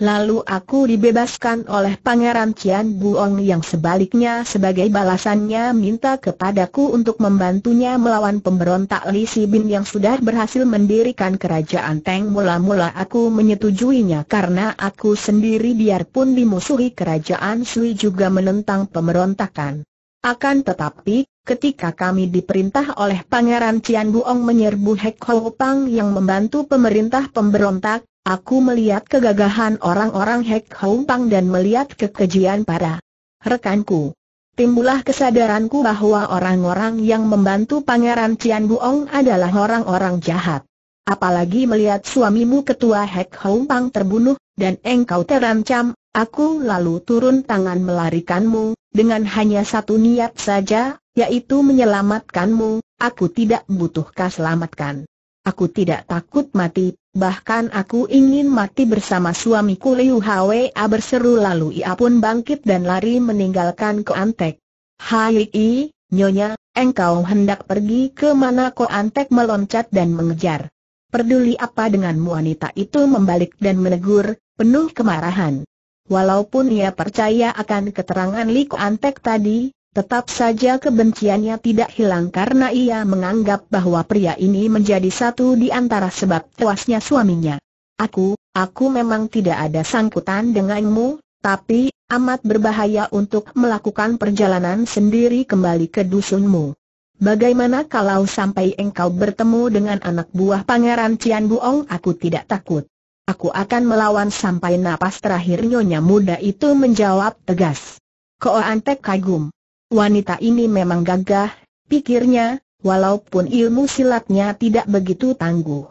Lalu aku dibebaskan oleh Pangeran Cian Buong yang sebaliknya sebagai balasannya minta kepadaku untuk membantunya melawan pemberontak Li Si Bin yang sudah berhasil mendirikan kerajaan Teng mula-mula aku menyetujuinya karena aku sendiri biarpun dimusuhi kerajaan Sui juga menentang pemberontakan. Akan tetapi, ketika kami diperintah oleh Pangeran Cian Buong menyerbu Hek Ho Pang yang membantu pemerintah pemberontak, Aku melihat kegagahan orang-orang Hek Hompang dan melihat kekejian para rekanku. Timbulah kesadaranku bahwa orang-orang yang membantu Pangeran Cian Buong adalah orang-orang jahat. Apalagi melihat suamimu ketua Hek Hompang terbunuh, dan engkau terancam, aku lalu turun tangan melarikanmu, dengan hanya satu niat saja, yaitu menyelamatkanmu, aku tidak butuh kau selamatkan. Aku tidak takut mati, Bahkan aku ingin mati bersama suamiku Liu Hwa berseru lalu ia pun bangkit dan lari meninggalkan Ko Antek. Hai nyonya, engkau hendak pergi ke mana Ko Antek meloncat dan mengejar. Perduli apa dengan wanita itu membalik dan menegur, penuh kemarahan. Walaupun ia percaya akan keterangan Li Ko Antek tadi, Tetap saja kebenciannya tidak hilang karena ia menganggap bahwa pria ini menjadi satu di antara sebab tewasnya suaminya. Aku, aku memang tidak ada sangkutan denganmu, tapi amat berbahaya untuk melakukan perjalanan sendiri kembali ke dusunmu. Bagaimana kalau sampai engkau bertemu dengan anak buah pangeran Cian Buong aku tidak takut. Aku akan melawan sampai napas terakhir nyonya muda itu menjawab tegas. Koan Antek kagum. Wanita ini memang gagah, pikirnya, walaupun ilmu silatnya tidak begitu tangguh.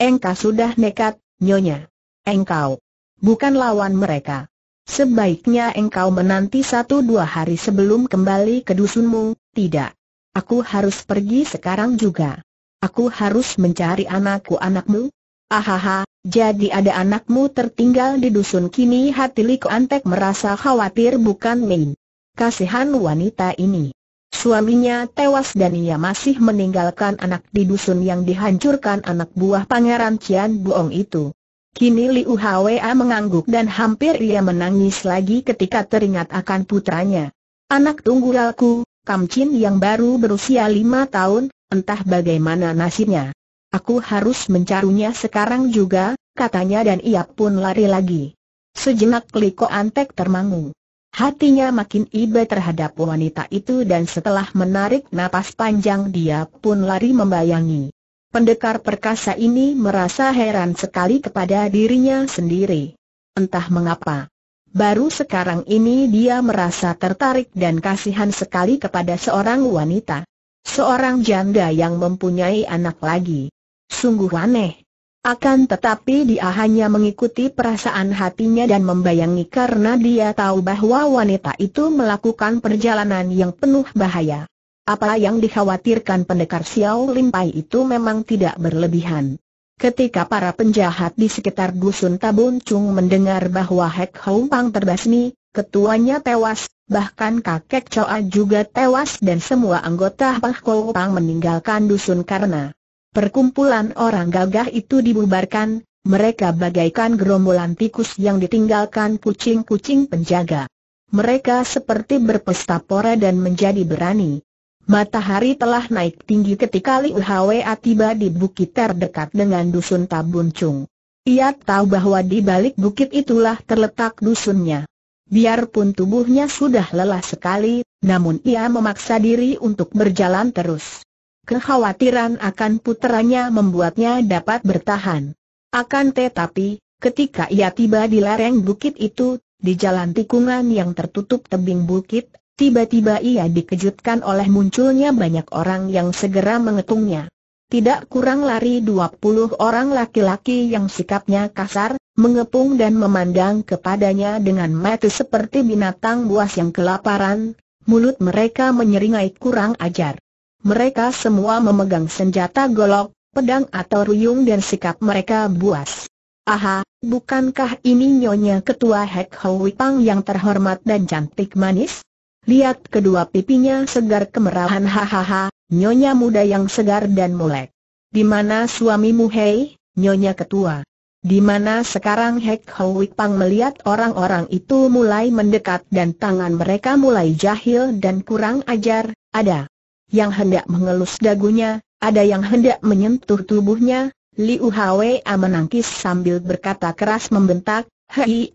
Engkau sudah nekat, nyonya. Engkau bukan lawan mereka. Sebaiknya engkau menanti satu dua hari sebelum kembali ke dusunmu, tidak. Aku harus pergi sekarang juga. Aku harus mencari anakku anakmu. Ahaha, jadi ada anakmu tertinggal di dusun kini hati Liko Antek merasa khawatir bukan main. Kasihan wanita ini. Suaminya tewas dan ia masih meninggalkan anak di dusun yang dihancurkan anak buah pangeran Cian Buong itu. Kini Liu Hwa mengangguk dan hampir ia menangis lagi ketika teringat akan putranya. Anak tunggulku, Kam Chin yang baru berusia lima tahun, entah bagaimana nasibnya. Aku harus mencarunya sekarang juga, katanya dan ia pun lari lagi. Sejenak Liko Antek termangu. Hatinya makin iba terhadap wanita itu dan setelah menarik napas panjang dia pun lari membayangi. Pendekar perkasa ini merasa heran sekali kepada dirinya sendiri. Entah mengapa. Baru sekarang ini dia merasa tertarik dan kasihan sekali kepada seorang wanita. Seorang janda yang mempunyai anak lagi. Sungguh aneh. Akan tetapi dia hanya mengikuti perasaan hatinya dan membayangi karena dia tahu bahwa wanita itu melakukan perjalanan yang penuh bahaya. Apa yang dikhawatirkan pendekar Xiao Limpai itu memang tidak berlebihan. Ketika para penjahat di sekitar Dusun Tabun Chung mendengar bahwa Hek Hong Pang terbasmi, ketuanya tewas, bahkan kakek Choa juga tewas dan semua anggota Pak Pang meninggalkan dusun karena Perkumpulan orang gagah itu dibubarkan, mereka bagaikan gerombolan tikus yang ditinggalkan kucing-kucing penjaga. Mereka seperti berpesta pora dan menjadi berani. Matahari telah naik tinggi ketika Liu Hwa tiba di bukit terdekat dengan dusun Tabuncung. Ia tahu bahwa di balik bukit itulah terletak dusunnya. Biarpun tubuhnya sudah lelah sekali, namun ia memaksa diri untuk berjalan terus kekhawatiran akan puteranya membuatnya dapat bertahan. Akan tetapi, ketika ia tiba di lereng bukit itu, di jalan tikungan yang tertutup tebing bukit, tiba-tiba ia dikejutkan oleh munculnya banyak orang yang segera mengetungnya. Tidak kurang lari 20 orang laki-laki yang sikapnya kasar, mengepung dan memandang kepadanya dengan mata seperti binatang buas yang kelaparan, mulut mereka menyeringai kurang ajar. Mereka semua memegang senjata golok, pedang atau ruyung dan sikap mereka buas. Aha, bukankah ini Nyonya Ketua Hek Hoi Pang yang terhormat dan cantik manis? Lihat kedua pipinya segar kemerahan hahaha, Nyonya muda yang segar dan molek. Di mana suamimu hei, Nyonya Ketua? Di mana sekarang Hek Hoi Pang melihat orang-orang itu mulai mendekat dan tangan mereka mulai jahil dan kurang ajar, ada yang hendak mengelus dagunya, ada yang hendak menyentuh tubuhnya, Liu Hwa menangkis sambil berkata keras membentak, Hei,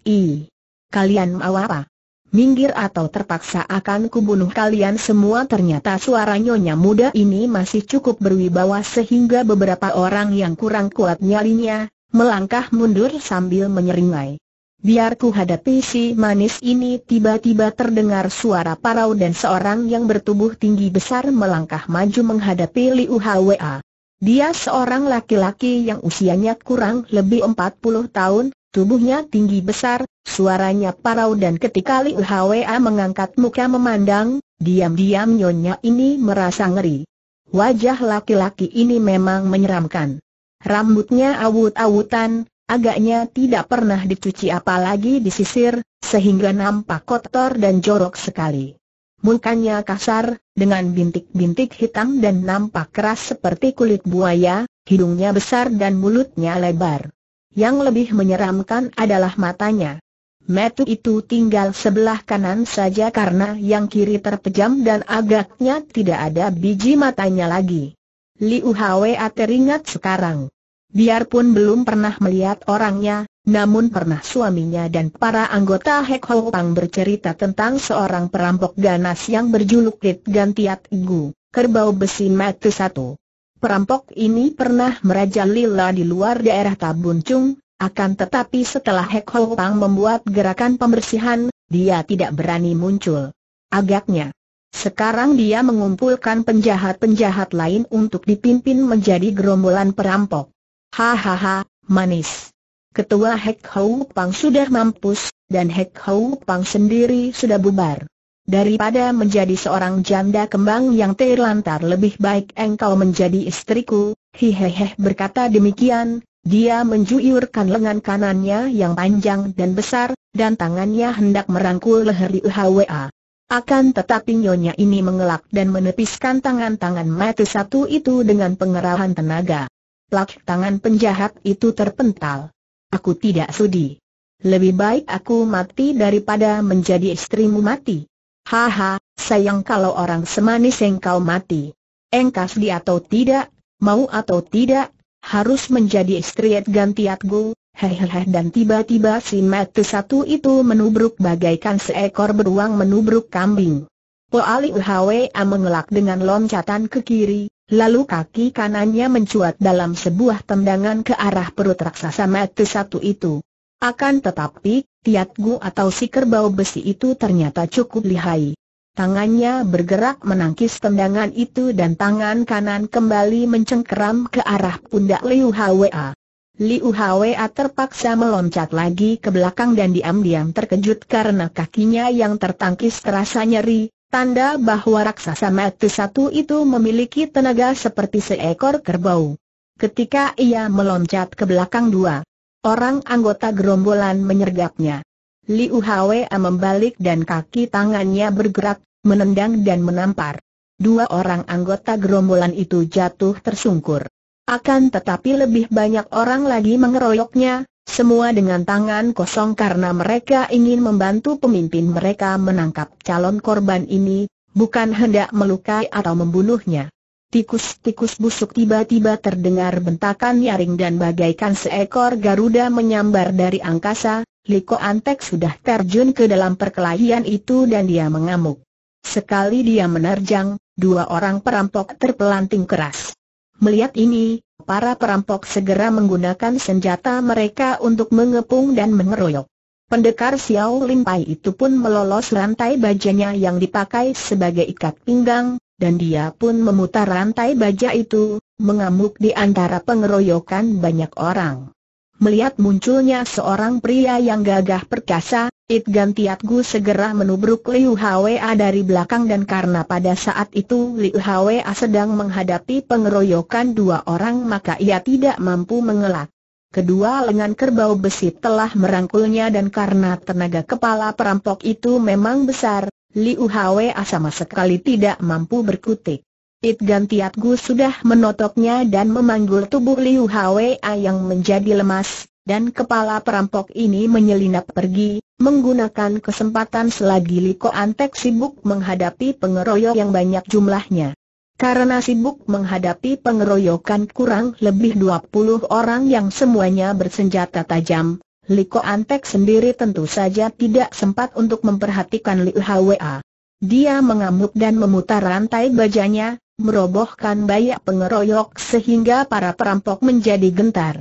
kalian mau apa? Minggir atau terpaksa akan kubunuh kalian semua ternyata suara nyonya muda ini masih cukup berwibawa sehingga beberapa orang yang kurang kuat nyalinya, melangkah mundur sambil menyeringai biar ku hadapi si manis ini tiba-tiba terdengar suara parau dan seorang yang bertubuh tinggi besar melangkah maju menghadapi Liu Hwa. Dia seorang laki-laki yang usianya kurang lebih 40 tahun, tubuhnya tinggi besar, suaranya parau dan ketika Liu Hwa mengangkat muka memandang, diam-diam nyonya ini merasa ngeri. Wajah laki-laki ini memang menyeramkan. Rambutnya awut-awutan, Agaknya tidak pernah dicuci apalagi disisir, sehingga nampak kotor dan jorok sekali. Mukanya kasar, dengan bintik-bintik hitam dan nampak keras seperti kulit buaya, hidungnya besar dan mulutnya lebar. Yang lebih menyeramkan adalah matanya. Metu itu tinggal sebelah kanan saja karena yang kiri terpejam dan agaknya tidak ada biji matanya lagi. Liu Hwa teringat sekarang. Biarpun belum pernah melihat orangnya, namun pernah suaminya dan para anggota Hek Ho Pang bercerita tentang seorang perampok ganas yang berjuluk Rit Gantiat Gu, Kerbau Besi Mati Satu. Perampok ini pernah merajalela di luar daerah Tabuncung, akan tetapi setelah Hek Ho Pang membuat gerakan pembersihan, dia tidak berani muncul. Agaknya, sekarang dia mengumpulkan penjahat-penjahat lain untuk dipimpin menjadi gerombolan perampok. Hahaha, manis. Ketua Hek Hou Pang sudah mampus, dan Hek Hou Pang sendiri sudah bubar. Daripada menjadi seorang janda kembang yang terlantar lebih baik engkau menjadi istriku, hihehe berkata demikian, dia menjuyurkan lengan kanannya yang panjang dan besar, dan tangannya hendak merangkul leher UHWA. Akan tetapi nyonya ini mengelak dan menepiskan tangan-tangan mati satu itu dengan pengerahan tenaga. Plak tangan penjahat itu terpental. Aku tidak sudi. Lebih baik aku mati daripada menjadi istrimu mati. Haha, sayang kalau orang semanis engkau mati. Engkas sudi atau tidak, mau atau tidak, harus menjadi istri gantiatku, hehehe dan tiba-tiba si mati satu itu menubruk bagaikan seekor beruang menubruk kambing. Po Ali Uhwa mengelak dengan loncatan ke kiri, Lalu kaki kanannya mencuat dalam sebuah tendangan ke arah perut raksasa mati satu itu. Akan tetapi, tiat atau si kerbau besi itu ternyata cukup lihai. Tangannya bergerak menangkis tendangan itu dan tangan kanan kembali mencengkeram ke arah pundak Liu Hwa. Liu Hwa terpaksa meloncat lagi ke belakang dan diam-diam terkejut karena kakinya yang tertangkis terasa nyeri, Tanda bahwa raksasa mati satu itu memiliki tenaga seperti seekor kerbau. Ketika ia meloncat ke belakang dua, orang anggota gerombolan menyergapnya. Liu Hwa membalik dan kaki tangannya bergerak, menendang dan menampar. Dua orang anggota gerombolan itu jatuh tersungkur. Akan tetapi lebih banyak orang lagi mengeroyoknya, semua dengan tangan kosong karena mereka ingin membantu pemimpin mereka menangkap calon korban ini, bukan hendak melukai atau membunuhnya. Tikus-tikus busuk tiba-tiba terdengar bentakan nyaring dan bagaikan seekor Garuda menyambar dari angkasa, Liko Antek sudah terjun ke dalam perkelahian itu dan dia mengamuk. Sekali dia menerjang, dua orang perampok terpelanting keras. Melihat ini, para perampok segera menggunakan senjata mereka untuk mengepung dan mengeroyok. Pendekar Xiao Lin Pai itu pun melolos rantai bajanya yang dipakai sebagai ikat pinggang, dan dia pun memutar rantai baja itu, mengamuk di antara pengeroyokan banyak orang. Melihat munculnya seorang pria yang gagah perkasa, It Tiat Gu segera menubruk Liu Hwa dari belakang dan karena pada saat itu Liu Hwa sedang menghadapi pengeroyokan dua orang maka ia tidak mampu mengelak. Kedua lengan kerbau besi telah merangkulnya dan karena tenaga kepala perampok itu memang besar, Liu Hwa sama sekali tidak mampu berkutik. It Tiat Gu sudah menotoknya dan memanggul tubuh Liu Hwa yang menjadi lemas, dan kepala perampok ini menyelinap pergi, menggunakan kesempatan selagi Liko Antek sibuk menghadapi pengeroyok yang banyak jumlahnya. Karena sibuk menghadapi pengeroyokan kurang lebih 20 orang yang semuanya bersenjata tajam, Liko Antek sendiri tentu saja tidak sempat untuk memperhatikan Liu Hwa. Dia mengamuk dan memutar rantai bajanya, merobohkan banyak pengeroyok sehingga para perampok menjadi gentar.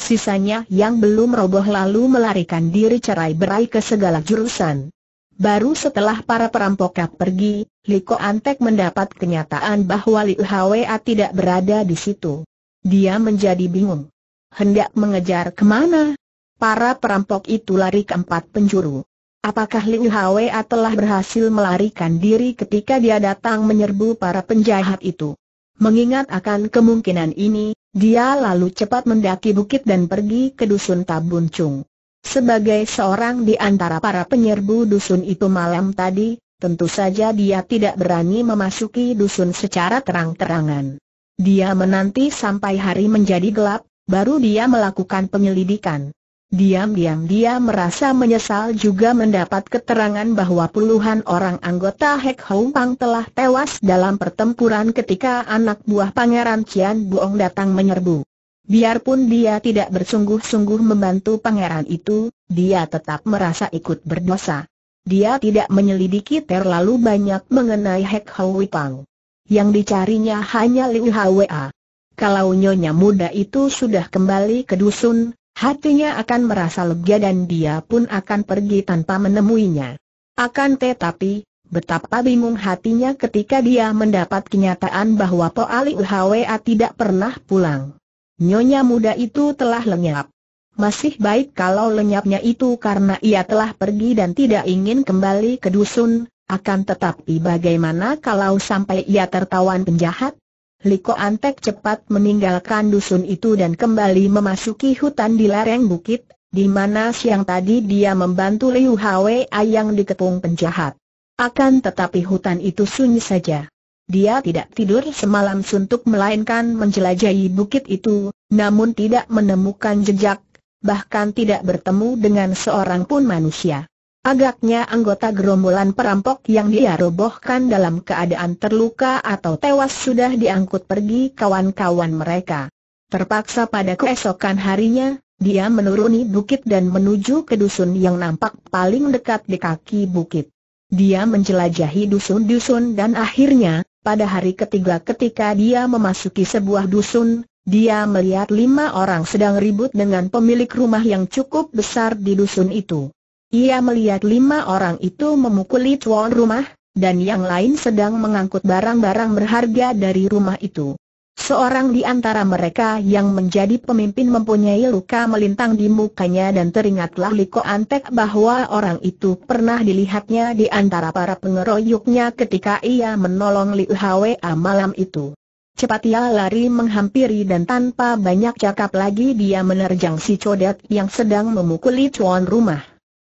Sisanya yang belum roboh lalu melarikan diri cerai berai ke segala jurusan. Baru setelah para perampok pergi, Liko Antek mendapat kenyataan bahwa Liu Hwa tidak berada di situ. Dia menjadi bingung. Hendak mengejar kemana? Para perampok itu lari ke empat penjuru. Apakah Lin Hwa telah berhasil melarikan diri ketika dia datang menyerbu para penjahat itu? Mengingat akan kemungkinan ini, dia lalu cepat mendaki bukit dan pergi ke dusun Tabun Chung. Sebagai seorang di antara para penyerbu dusun itu malam tadi, tentu saja dia tidak berani memasuki dusun secara terang-terangan. Dia menanti sampai hari menjadi gelap, baru dia melakukan penyelidikan. Diam-diam dia merasa menyesal juga mendapat keterangan bahwa puluhan orang anggota Hek Hong Pang telah tewas dalam pertempuran ketika anak buah Pangeran Cian Buong datang menyerbu. Biarpun dia tidak bersungguh-sungguh membantu pangeran itu, dia tetap merasa ikut berdosa. Dia tidak menyelidiki terlalu banyak mengenai Hek Hong Pang. Yang dicarinya hanya Liu Hwa. Kalau nyonya muda itu sudah kembali ke dusun, hatinya akan merasa lega dan dia pun akan pergi tanpa menemuinya. Akan tetapi, betapa bingung hatinya ketika dia mendapat kenyataan bahwa Po Ali Uhwa tidak pernah pulang. Nyonya muda itu telah lenyap. Masih baik kalau lenyapnya itu karena ia telah pergi dan tidak ingin kembali ke dusun, akan tetapi bagaimana kalau sampai ia tertawan penjahat? Liko Antek cepat meninggalkan dusun itu dan kembali memasuki hutan di lereng bukit, di mana siang tadi dia membantu Liu Wei yang dikepung penjahat. Akan tetapi hutan itu sunyi saja. Dia tidak tidur semalam suntuk melainkan menjelajahi bukit itu, namun tidak menemukan jejak, bahkan tidak bertemu dengan seorang pun manusia. Agaknya anggota gerombolan perampok yang dia robohkan dalam keadaan terluka atau tewas sudah diangkut pergi kawan-kawan mereka. Terpaksa pada keesokan harinya, dia menuruni bukit dan menuju ke dusun yang nampak paling dekat di kaki bukit. Dia menjelajahi dusun-dusun dan akhirnya, pada hari ketiga ketika dia memasuki sebuah dusun, dia melihat lima orang sedang ribut dengan pemilik rumah yang cukup besar di dusun itu. Ia melihat lima orang itu memukuli tuan rumah, dan yang lain sedang mengangkut barang-barang berharga dari rumah itu. Seorang di antara mereka yang menjadi pemimpin mempunyai luka melintang di mukanya dan teringatlah Liko Antek bahwa orang itu pernah dilihatnya di antara para pengeroyoknya ketika ia menolong Liu Hwa malam itu. Cepat ia lari menghampiri dan tanpa banyak cakap lagi dia menerjang si codet yang sedang memukuli tuan rumah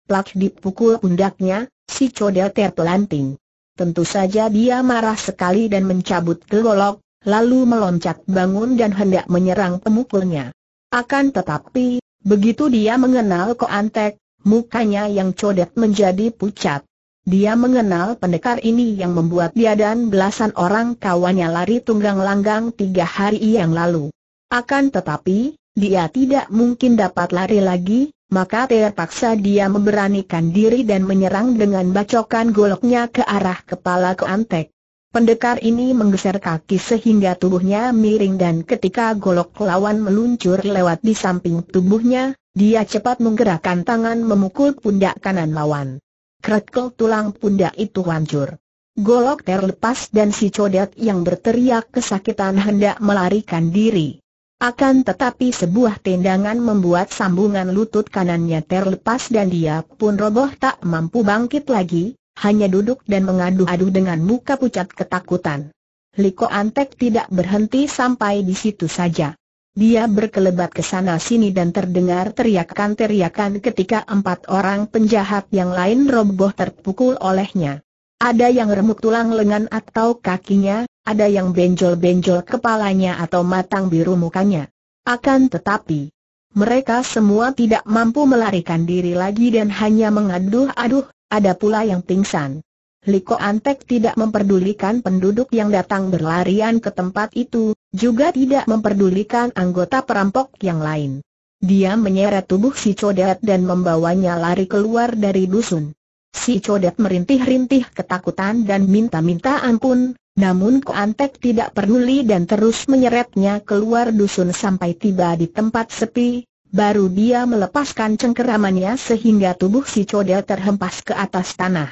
plak dipukul pundaknya, si Codel terpelanting. Tentu saja dia marah sekali dan mencabut gelolok, lalu meloncat bangun dan hendak menyerang pemukulnya. Akan tetapi, begitu dia mengenal Koantek, mukanya yang codet menjadi pucat. Dia mengenal pendekar ini yang membuat dia dan belasan orang kawannya lari tunggang langgang tiga hari yang lalu. Akan tetapi, dia tidak mungkin dapat lari lagi, maka terpaksa dia memberanikan diri dan menyerang dengan bacokan goloknya ke arah kepala keantek. Pendekar ini menggeser kaki sehingga tubuhnya miring dan ketika golok lawan meluncur lewat di samping tubuhnya, dia cepat menggerakkan tangan memukul pundak kanan lawan. Kretkel tulang pundak itu hancur. Golok terlepas dan si codet yang berteriak kesakitan hendak melarikan diri. Akan tetapi sebuah tendangan membuat sambungan lutut kanannya terlepas dan dia pun roboh tak mampu bangkit lagi, hanya duduk dan mengaduh-aduh dengan muka pucat ketakutan. Liko Antek tidak berhenti sampai di situ saja. Dia berkelebat ke sana sini dan terdengar teriakan-teriakan ketika empat orang penjahat yang lain roboh terpukul olehnya. Ada yang remuk tulang lengan atau kakinya, ada yang benjol-benjol kepalanya atau matang biru mukanya. Akan tetapi, mereka semua tidak mampu melarikan diri lagi dan hanya mengaduh-aduh, ada pula yang pingsan. Liko Antek tidak memperdulikan penduduk yang datang berlarian ke tempat itu, juga tidak memperdulikan anggota perampok yang lain. Dia menyeret tubuh si Codet dan membawanya lari keluar dari dusun. Si Codet merintih-rintih ketakutan dan minta-minta ampun, namun Koantek tidak peduli dan terus menyeretnya keluar dusun sampai tiba di tempat sepi, baru dia melepaskan cengkeramannya sehingga tubuh si Codel terhempas ke atas tanah.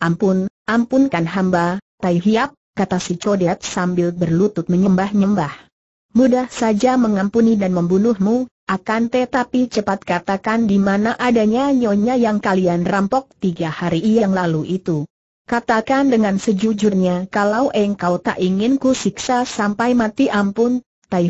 Ampun, ampunkan hamba, Tai Hiap, kata si codet sambil berlutut menyembah-nyembah. Mudah saja mengampuni dan membunuhmu, akan tetapi cepat katakan di mana adanya nyonya yang kalian rampok tiga hari yang lalu itu. Katakan dengan sejujurnya kalau engkau tak ingin ku siksa sampai mati ampun, Tai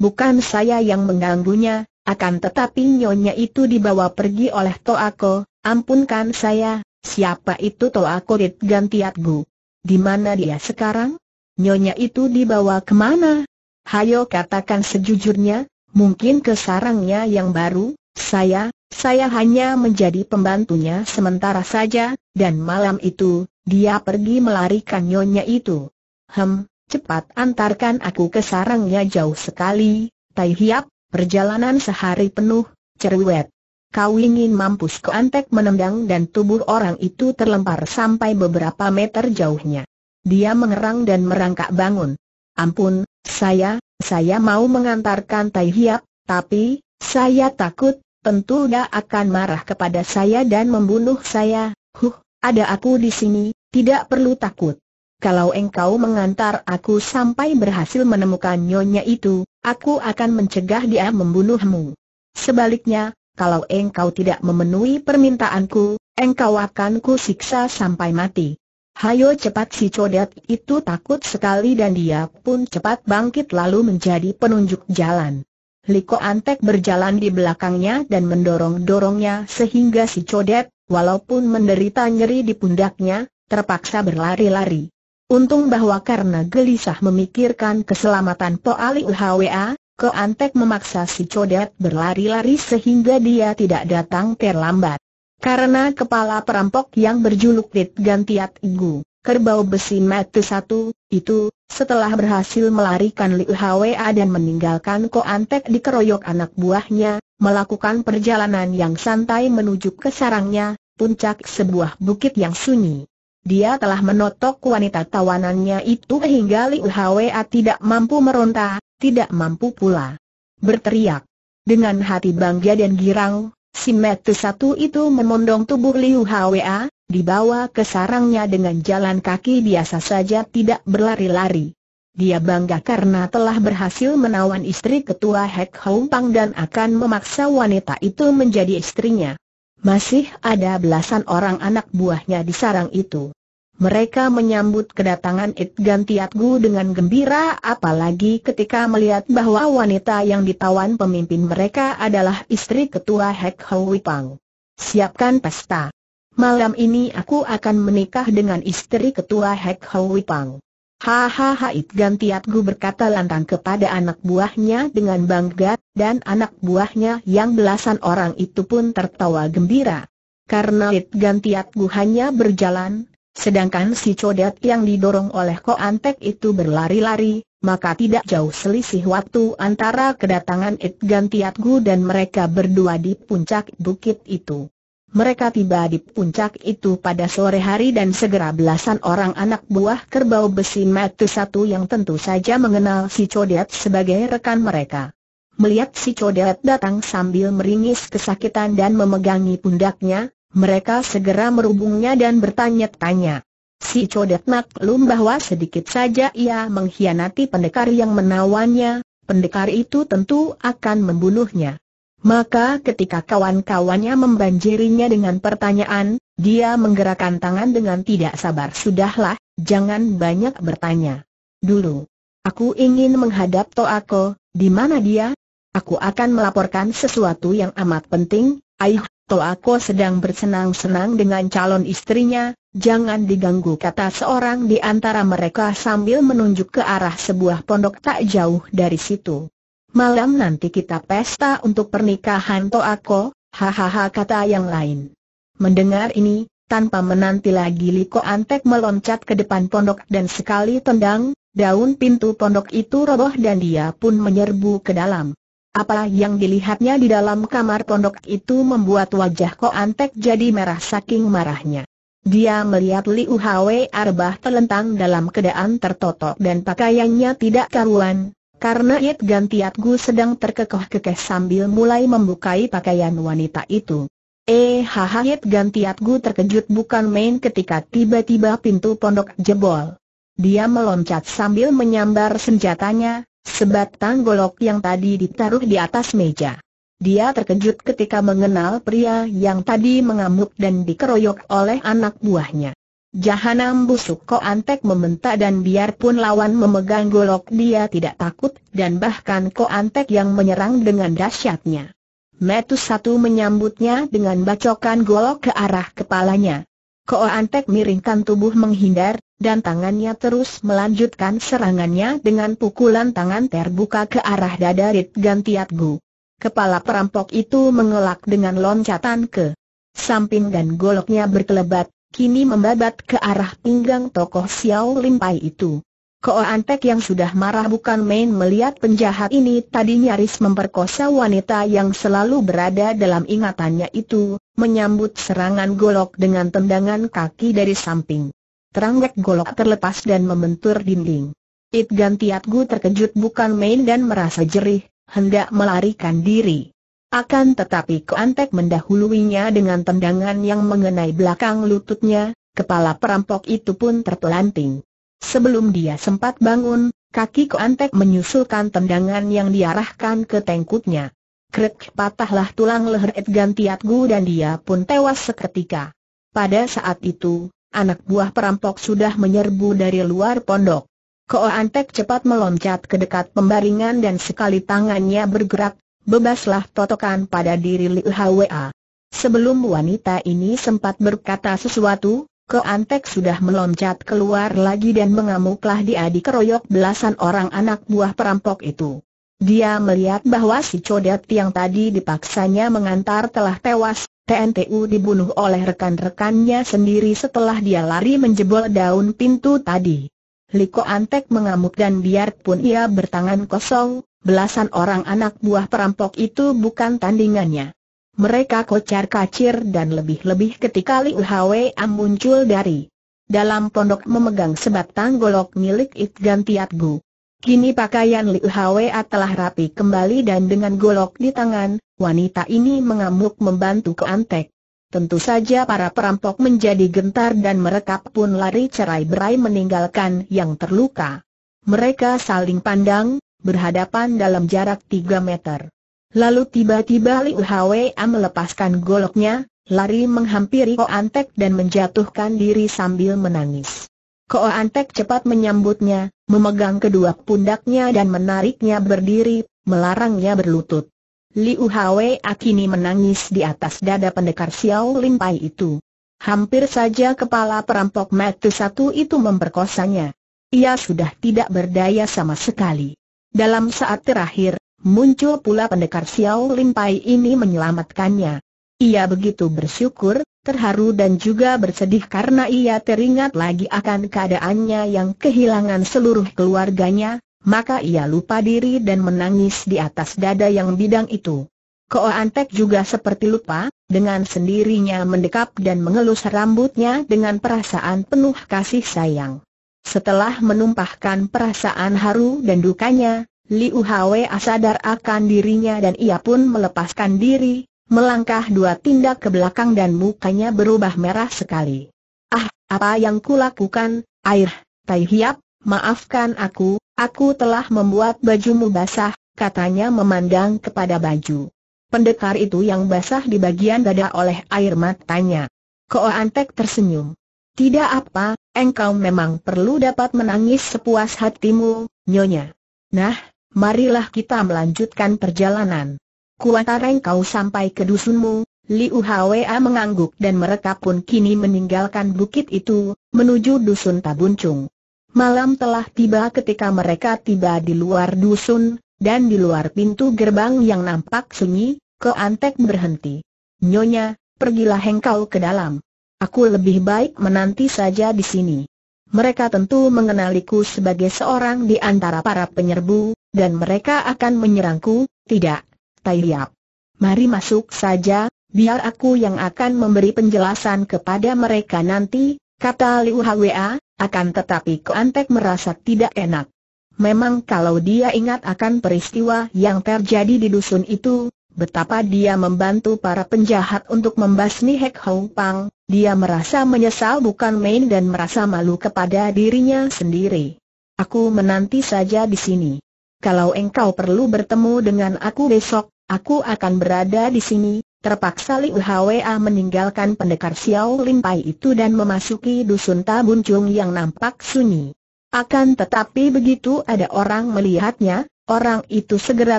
Bukan saya yang mengganggunya, akan tetapi nyonya itu dibawa pergi oleh Toako, ampunkan saya, siapa itu Toako Rit gantiatku. Di mana dia sekarang? Nyonya itu dibawa kemana? Hayo katakan sejujurnya, mungkin ke sarangnya yang baru, saya, saya hanya menjadi pembantunya sementara saja, dan malam itu, dia pergi melarikan nyonya itu. Hem, cepat antarkan aku ke sarangnya jauh sekali, Tai Hiap, perjalanan sehari penuh, Cerewet. Kau ingin mampus ke antek menendang dan tubuh orang itu terlempar sampai beberapa meter jauhnya. Dia mengerang dan merangkak bangun. Ampun, saya, saya mau mengantarkan Tai Hiap, tapi, saya takut, tentu dia akan marah kepada saya dan membunuh saya. Huh, ada aku di sini, tidak perlu takut. Kalau engkau mengantar aku sampai berhasil menemukan nyonya itu, aku akan mencegah dia membunuhmu. Sebaliknya, kalau engkau tidak memenuhi permintaanku, engkau akan kusiksa sampai mati. Hayo cepat si codet itu takut sekali dan dia pun cepat bangkit lalu menjadi penunjuk jalan. Liko Antek berjalan di belakangnya dan mendorong-dorongnya sehingga si codet, walaupun menderita nyeri di pundaknya, terpaksa berlari-lari. Untung bahwa karena gelisah memikirkan keselamatan Po Ali UHWA, Ko Antek memaksa si codet berlari-lari sehingga dia tidak datang terlambat. Karena kepala perampok yang berjuluk Rit Gantiat Igu, kerbau besi mati satu, itu, setelah berhasil melarikan Liu Hwa dan meninggalkan Koantek keroyok anak buahnya, melakukan perjalanan yang santai menuju ke sarangnya, puncak sebuah bukit yang sunyi. Dia telah menotok wanita tawanannya itu hingga Liu Hwa tidak mampu meronta, tidak mampu pula berteriak. Dengan hati bangga dan girang, Si metu satu itu memondong tubuh Liu Hwa, dibawa ke sarangnya dengan jalan kaki biasa saja tidak berlari-lari. Dia bangga karena telah berhasil menawan istri ketua Hek Hong Pang dan akan memaksa wanita itu menjadi istrinya. Masih ada belasan orang anak buahnya di sarang itu. Mereka menyambut kedatangan It Gantiat dengan gembira apalagi ketika melihat bahwa wanita yang ditawan pemimpin mereka adalah istri ketua Hek Hui Pang. Siapkan pesta. Malam ini aku akan menikah dengan istri ketua Hek Hui Pang. Hahaha It Gantiat berkata lantang kepada anak buahnya dengan bangga, dan anak buahnya yang belasan orang itu pun tertawa gembira. Karena It Gantiat hanya berjalan, Sedangkan si codet yang didorong oleh Ko Antek itu berlari-lari, maka tidak jauh selisih waktu antara kedatangan It Gantiat dan mereka berdua di puncak bukit itu. Mereka tiba di puncak itu pada sore hari dan segera belasan orang anak buah kerbau besi metu satu yang tentu saja mengenal si codet sebagai rekan mereka. Melihat si codet datang sambil meringis kesakitan dan memegangi pundaknya, mereka segera merubungnya dan bertanya-tanya. Si Codet maklum bahwa sedikit saja ia mengkhianati pendekar yang menawannya, pendekar itu tentu akan membunuhnya. Maka ketika kawan-kawannya membanjirinya dengan pertanyaan, dia menggerakkan tangan dengan tidak sabar. Sudahlah, jangan banyak bertanya. Dulu, aku ingin menghadap Toako, di mana dia? Aku akan melaporkan sesuatu yang amat penting, aih. Toako sedang bersenang-senang dengan calon istrinya, jangan diganggu kata seorang di antara mereka sambil menunjuk ke arah sebuah pondok tak jauh dari situ. Malam nanti kita pesta untuk pernikahan Toako, hahaha kata yang lain. Mendengar ini, tanpa menanti lagi Liko Antek meloncat ke depan pondok dan sekali tendang, daun pintu pondok itu roboh dan dia pun menyerbu ke dalam. Apa yang dilihatnya di dalam kamar pondok itu membuat wajah Ko Antek jadi merah saking marahnya. Dia melihat Liu Hwe Arbah telentang dalam keadaan tertotok dan pakaiannya tidak karuan, karena Yit Gantiat Gu sedang terkekeh kekeh sambil mulai membukai pakaian wanita itu. Eh haha Yit Gantiat Gu terkejut bukan main ketika tiba-tiba pintu pondok jebol. Dia meloncat sambil menyambar senjatanya, Sebatang golok yang tadi ditaruh di atas meja. Dia terkejut ketika mengenal pria yang tadi mengamuk dan dikeroyok oleh anak buahnya. Jahanam busuk kok antek membentak dan biarpun lawan memegang golok dia tidak takut dan bahkan kok antek yang menyerang dengan dahsyatnya. Metus satu menyambutnya dengan bacokan golok ke arah kepalanya. Ko Antek miringkan tubuh menghindar, dan tangannya terus melanjutkan serangannya dengan pukulan tangan terbuka ke arah dada Rit Gantiat Gu. Kepala perampok itu mengelak dengan loncatan ke samping dan goloknya berkelebat, kini membabat ke arah pinggang tokoh Xiao Limpai itu. Ko Antek yang sudah marah bukan main melihat penjahat ini tadi nyaris memperkosa wanita yang selalu berada dalam ingatannya itu, menyambut serangan golok dengan tendangan kaki dari samping. Teranggek golok terlepas dan membentur dinding. It Gantiat terkejut bukan main dan merasa jerih, hendak melarikan diri. Akan tetapi Koo Antek mendahuluinya dengan tendangan yang mengenai belakang lututnya, kepala perampok itu pun terpelanting. Sebelum dia sempat bangun, kaki Koantek menyusulkan tendangan yang diarahkan ke tengkutnya. Krek patahlah tulang leher Edgan Tiatgu dan dia pun tewas seketika. Pada saat itu, anak buah perampok sudah menyerbu dari luar pondok. Koantek cepat meloncat ke dekat pembaringan dan sekali tangannya bergerak, bebaslah totokan pada diri Liu Hwa. Sebelum wanita ini sempat berkata sesuatu, ke Antek sudah meloncat keluar lagi dan mengamuklah di adik rokok belasan orang anak buah perampok itu. Dia melihat bahwa si codet yang tadi dipaksanya mengantar telah tewas, TNTU dibunuh oleh rekan-rekannya sendiri setelah dia lari menjebol daun pintu tadi. Liko Antek mengamuk dan biarpun ia bertangan kosong, belasan orang anak buah perampok itu bukan tandingannya. Mereka kocar kacir dan lebih-lebih ketika Liu Hwa muncul dari dalam pondok memegang sebatang golok milik Gan Tiat Gu. Kini pakaian Liu Hwa telah rapi kembali dan dengan golok di tangan, wanita ini mengamuk membantu ke antek. Tentu saja para perampok menjadi gentar dan mereka pun lari cerai berai meninggalkan yang terluka. Mereka saling pandang, berhadapan dalam jarak 3 meter. Lalu tiba-tiba Liu Hwa melepaskan goloknya, lari menghampiri Ko Antek dan menjatuhkan diri sambil menangis. Ko Antek cepat menyambutnya, memegang kedua pundaknya dan menariknya berdiri, melarangnya berlutut. Li Hwa kini menangis di atas dada pendekar Xiao Lim itu. Hampir saja kepala perampok mati satu itu memperkosanya. Ia sudah tidak berdaya sama sekali. Dalam saat terakhir, muncul pula pendekar Xiao Limpai ini menyelamatkannya. Ia begitu bersyukur, terharu dan juga bersedih karena ia teringat lagi akan keadaannya yang kehilangan seluruh keluarganya, maka ia lupa diri dan menangis di atas dada yang bidang itu. Koo Antek juga seperti lupa, dengan sendirinya mendekap dan mengelus rambutnya dengan perasaan penuh kasih sayang. Setelah menumpahkan perasaan haru dan dukanya, Liu Hwe sadar akan dirinya dan ia pun melepaskan diri, melangkah dua tindak ke belakang dan mukanya berubah merah sekali. Ah, apa yang kulakukan, air, Tai Hiap, maafkan aku, aku telah membuat bajumu basah, katanya memandang kepada baju. Pendekar itu yang basah di bagian dada oleh air matanya. Ko Antek tersenyum. Tidak apa, engkau memang perlu dapat menangis sepuas hatimu, nyonya. Nah, marilah kita melanjutkan perjalanan. Kuantareng kau sampai ke dusunmu, Liu Hwa mengangguk dan mereka pun kini meninggalkan bukit itu, menuju dusun Tabuncung. Malam telah tiba ketika mereka tiba di luar dusun, dan di luar pintu gerbang yang nampak sunyi, Keantek berhenti. Nyonya, pergilah hengkau ke dalam. Aku lebih baik menanti saja di sini. Mereka tentu mengenaliku sebagai seorang di antara para penyerbu, dan mereka akan menyerangku, tidak, Tai Liap. Mari masuk saja, biar aku yang akan memberi penjelasan kepada mereka nanti, kata Liu Hwa, akan tetapi Koantek merasa tidak enak. Memang kalau dia ingat akan peristiwa yang terjadi di dusun itu, betapa dia membantu para penjahat untuk membasmi Hek Hou Pang, dia merasa menyesal bukan main dan merasa malu kepada dirinya sendiri. Aku menanti saja di sini kalau engkau perlu bertemu dengan aku besok, aku akan berada di sini. Terpaksa Liu Hwa meninggalkan pendekar Xiao Lin Pai itu dan memasuki dusun Tabun Chung yang nampak sunyi. Akan tetapi begitu ada orang melihatnya, orang itu segera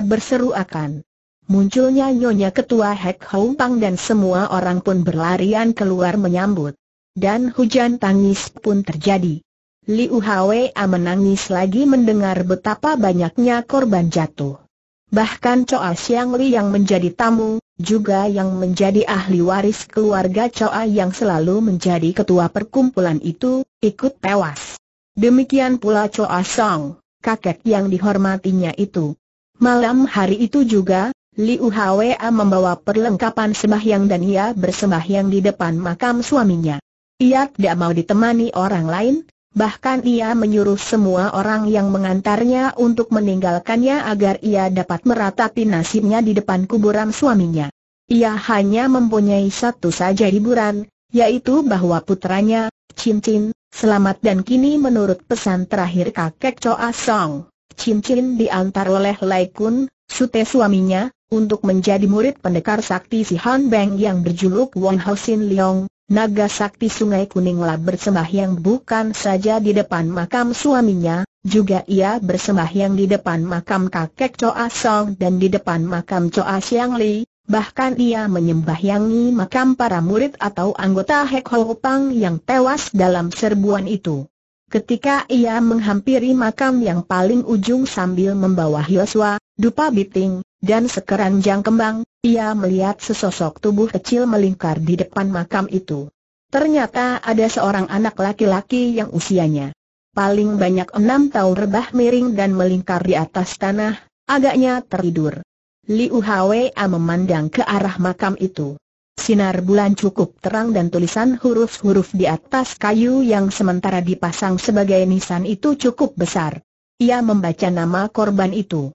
berseru akan. Munculnya Nyonya Ketua Hek Hong Pang dan semua orang pun berlarian keluar menyambut. Dan hujan tangis pun terjadi. Liu Hwa menangis lagi mendengar betapa banyaknya korban jatuh. Bahkan Choa Siang Li yang menjadi tamu, juga yang menjadi ahli waris keluarga Choa yang selalu menjadi ketua perkumpulan itu, ikut tewas. Demikian pula Choa Song, kakek yang dihormatinya itu. Malam hari itu juga, Liu Hwa membawa perlengkapan sembahyang dan ia bersembahyang di depan makam suaminya. Ia tidak mau ditemani orang lain, Bahkan ia menyuruh semua orang yang mengantarnya untuk meninggalkannya agar ia dapat meratapi nasibnya di depan kuburan suaminya. Ia hanya mempunyai satu saja hiburan, yaitu bahwa putranya, Cincin, selamat dan kini menurut pesan terakhir kakek Choa Song, Cincin diantar oleh Lai Kun, sute suaminya, untuk menjadi murid pendekar sakti si Han Beng yang berjuluk Won Sin Leong, Naga sakti sungai kuninglah bersembahyang bukan saja di depan makam suaminya, juga ia bersembahyang di depan makam kakek Choa Song dan di depan makam Choa Siang Li, bahkan ia menyembah menyembahyangi makam para murid atau anggota Hek Ho Pang yang tewas dalam serbuan itu. Ketika ia menghampiri makam yang paling ujung sambil membawa Yosua, Dupa Biting, dan sekeranjang kembang, ia melihat sesosok tubuh kecil melingkar di depan makam itu. Ternyata ada seorang anak laki-laki yang usianya paling banyak enam tahun rebah miring dan melingkar di atas tanah, agaknya tertidur. Liu Hwa memandang ke arah makam itu. Sinar bulan cukup terang dan tulisan huruf-huruf di atas kayu yang sementara dipasang sebagai nisan itu cukup besar. Ia membaca nama korban itu.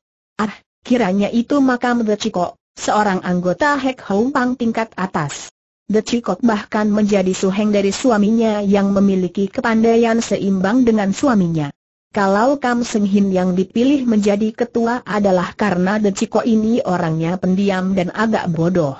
Kiranya itu makam The Cikok, seorang anggota Hek Pang tingkat atas. The Cikok bahkan menjadi suheng dari suaminya yang memiliki kepandaian seimbang dengan suaminya. Kalau Kam Seng Hin yang dipilih menjadi ketua adalah karena The Cikok ini orangnya pendiam dan agak bodoh.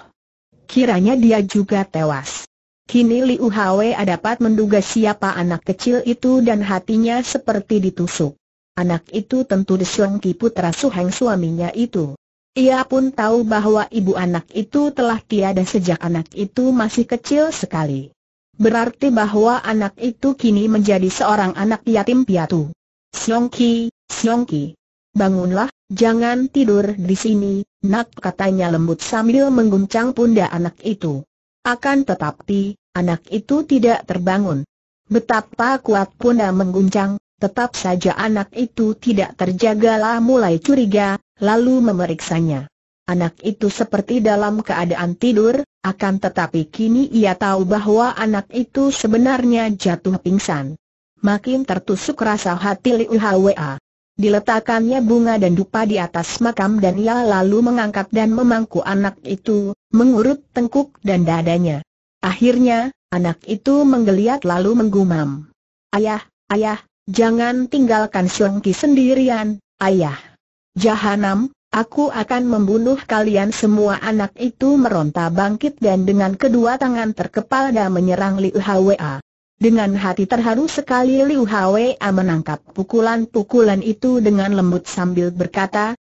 Kiranya dia juga tewas. Kini Liu Hwe dapat menduga siapa anak kecil itu dan hatinya seperti ditusuk. Anak itu tentu diselengki putra Suheng suaminya itu. Ia pun tahu bahwa ibu anak itu telah tiada sejak anak itu masih kecil sekali. Berarti bahwa anak itu kini menjadi seorang anak yatim piatu. Siongki, Siongki. Bangunlah, jangan tidur di sini, nak katanya lembut sambil mengguncang pundak anak itu. Akan tetapi, anak itu tidak terbangun. Betapa kuat pundak mengguncang, Tetap saja anak itu tidak terjaga lah mulai curiga, lalu memeriksanya. Anak itu seperti dalam keadaan tidur, akan tetapi kini ia tahu bahwa anak itu sebenarnya jatuh pingsan. Makin tertusuk rasa hati Liu Hwa. Diletakkannya bunga dan dupa di atas makam dan ia lalu mengangkat dan memangku anak itu, mengurut tengkuk dan dadanya. Akhirnya, anak itu menggeliat lalu menggumam. Ayah, ayah, Jangan tinggalkan Ki sendirian, ayah. Jahanam, aku akan membunuh kalian semua anak itu meronta bangkit dan dengan kedua tangan terkepal dan menyerang Liu Hwa. Dengan hati terharu sekali Liu Hwa menangkap pukulan-pukulan itu dengan lembut sambil berkata,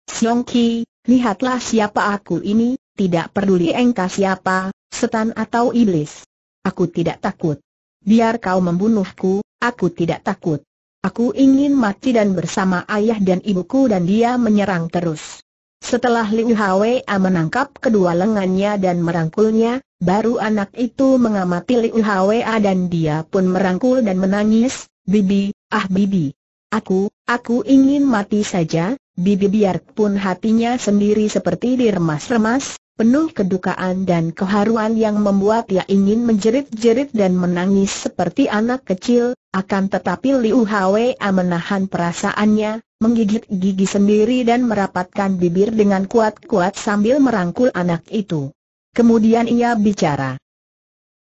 Ki, lihatlah siapa aku ini, tidak peduli engkau siapa, setan atau iblis. Aku tidak takut. Biar kau membunuhku, aku tidak takut. Aku ingin mati dan bersama ayah dan ibuku dan dia menyerang terus. Setelah Liu Hwa menangkap kedua lengannya dan merangkulnya, baru anak itu mengamati Liu Hwa dan dia pun merangkul dan menangis, Bibi, ah Bibi. Aku, aku ingin mati saja, Bibi biarpun hatinya sendiri seperti diremas-remas, penuh kedukaan dan keharuan yang membuat ia ingin menjerit-jerit dan menangis seperti anak kecil, akan tetapi Liu Hwa menahan perasaannya, menggigit gigi sendiri dan merapatkan bibir dengan kuat-kuat sambil merangkul anak itu. Kemudian ia bicara.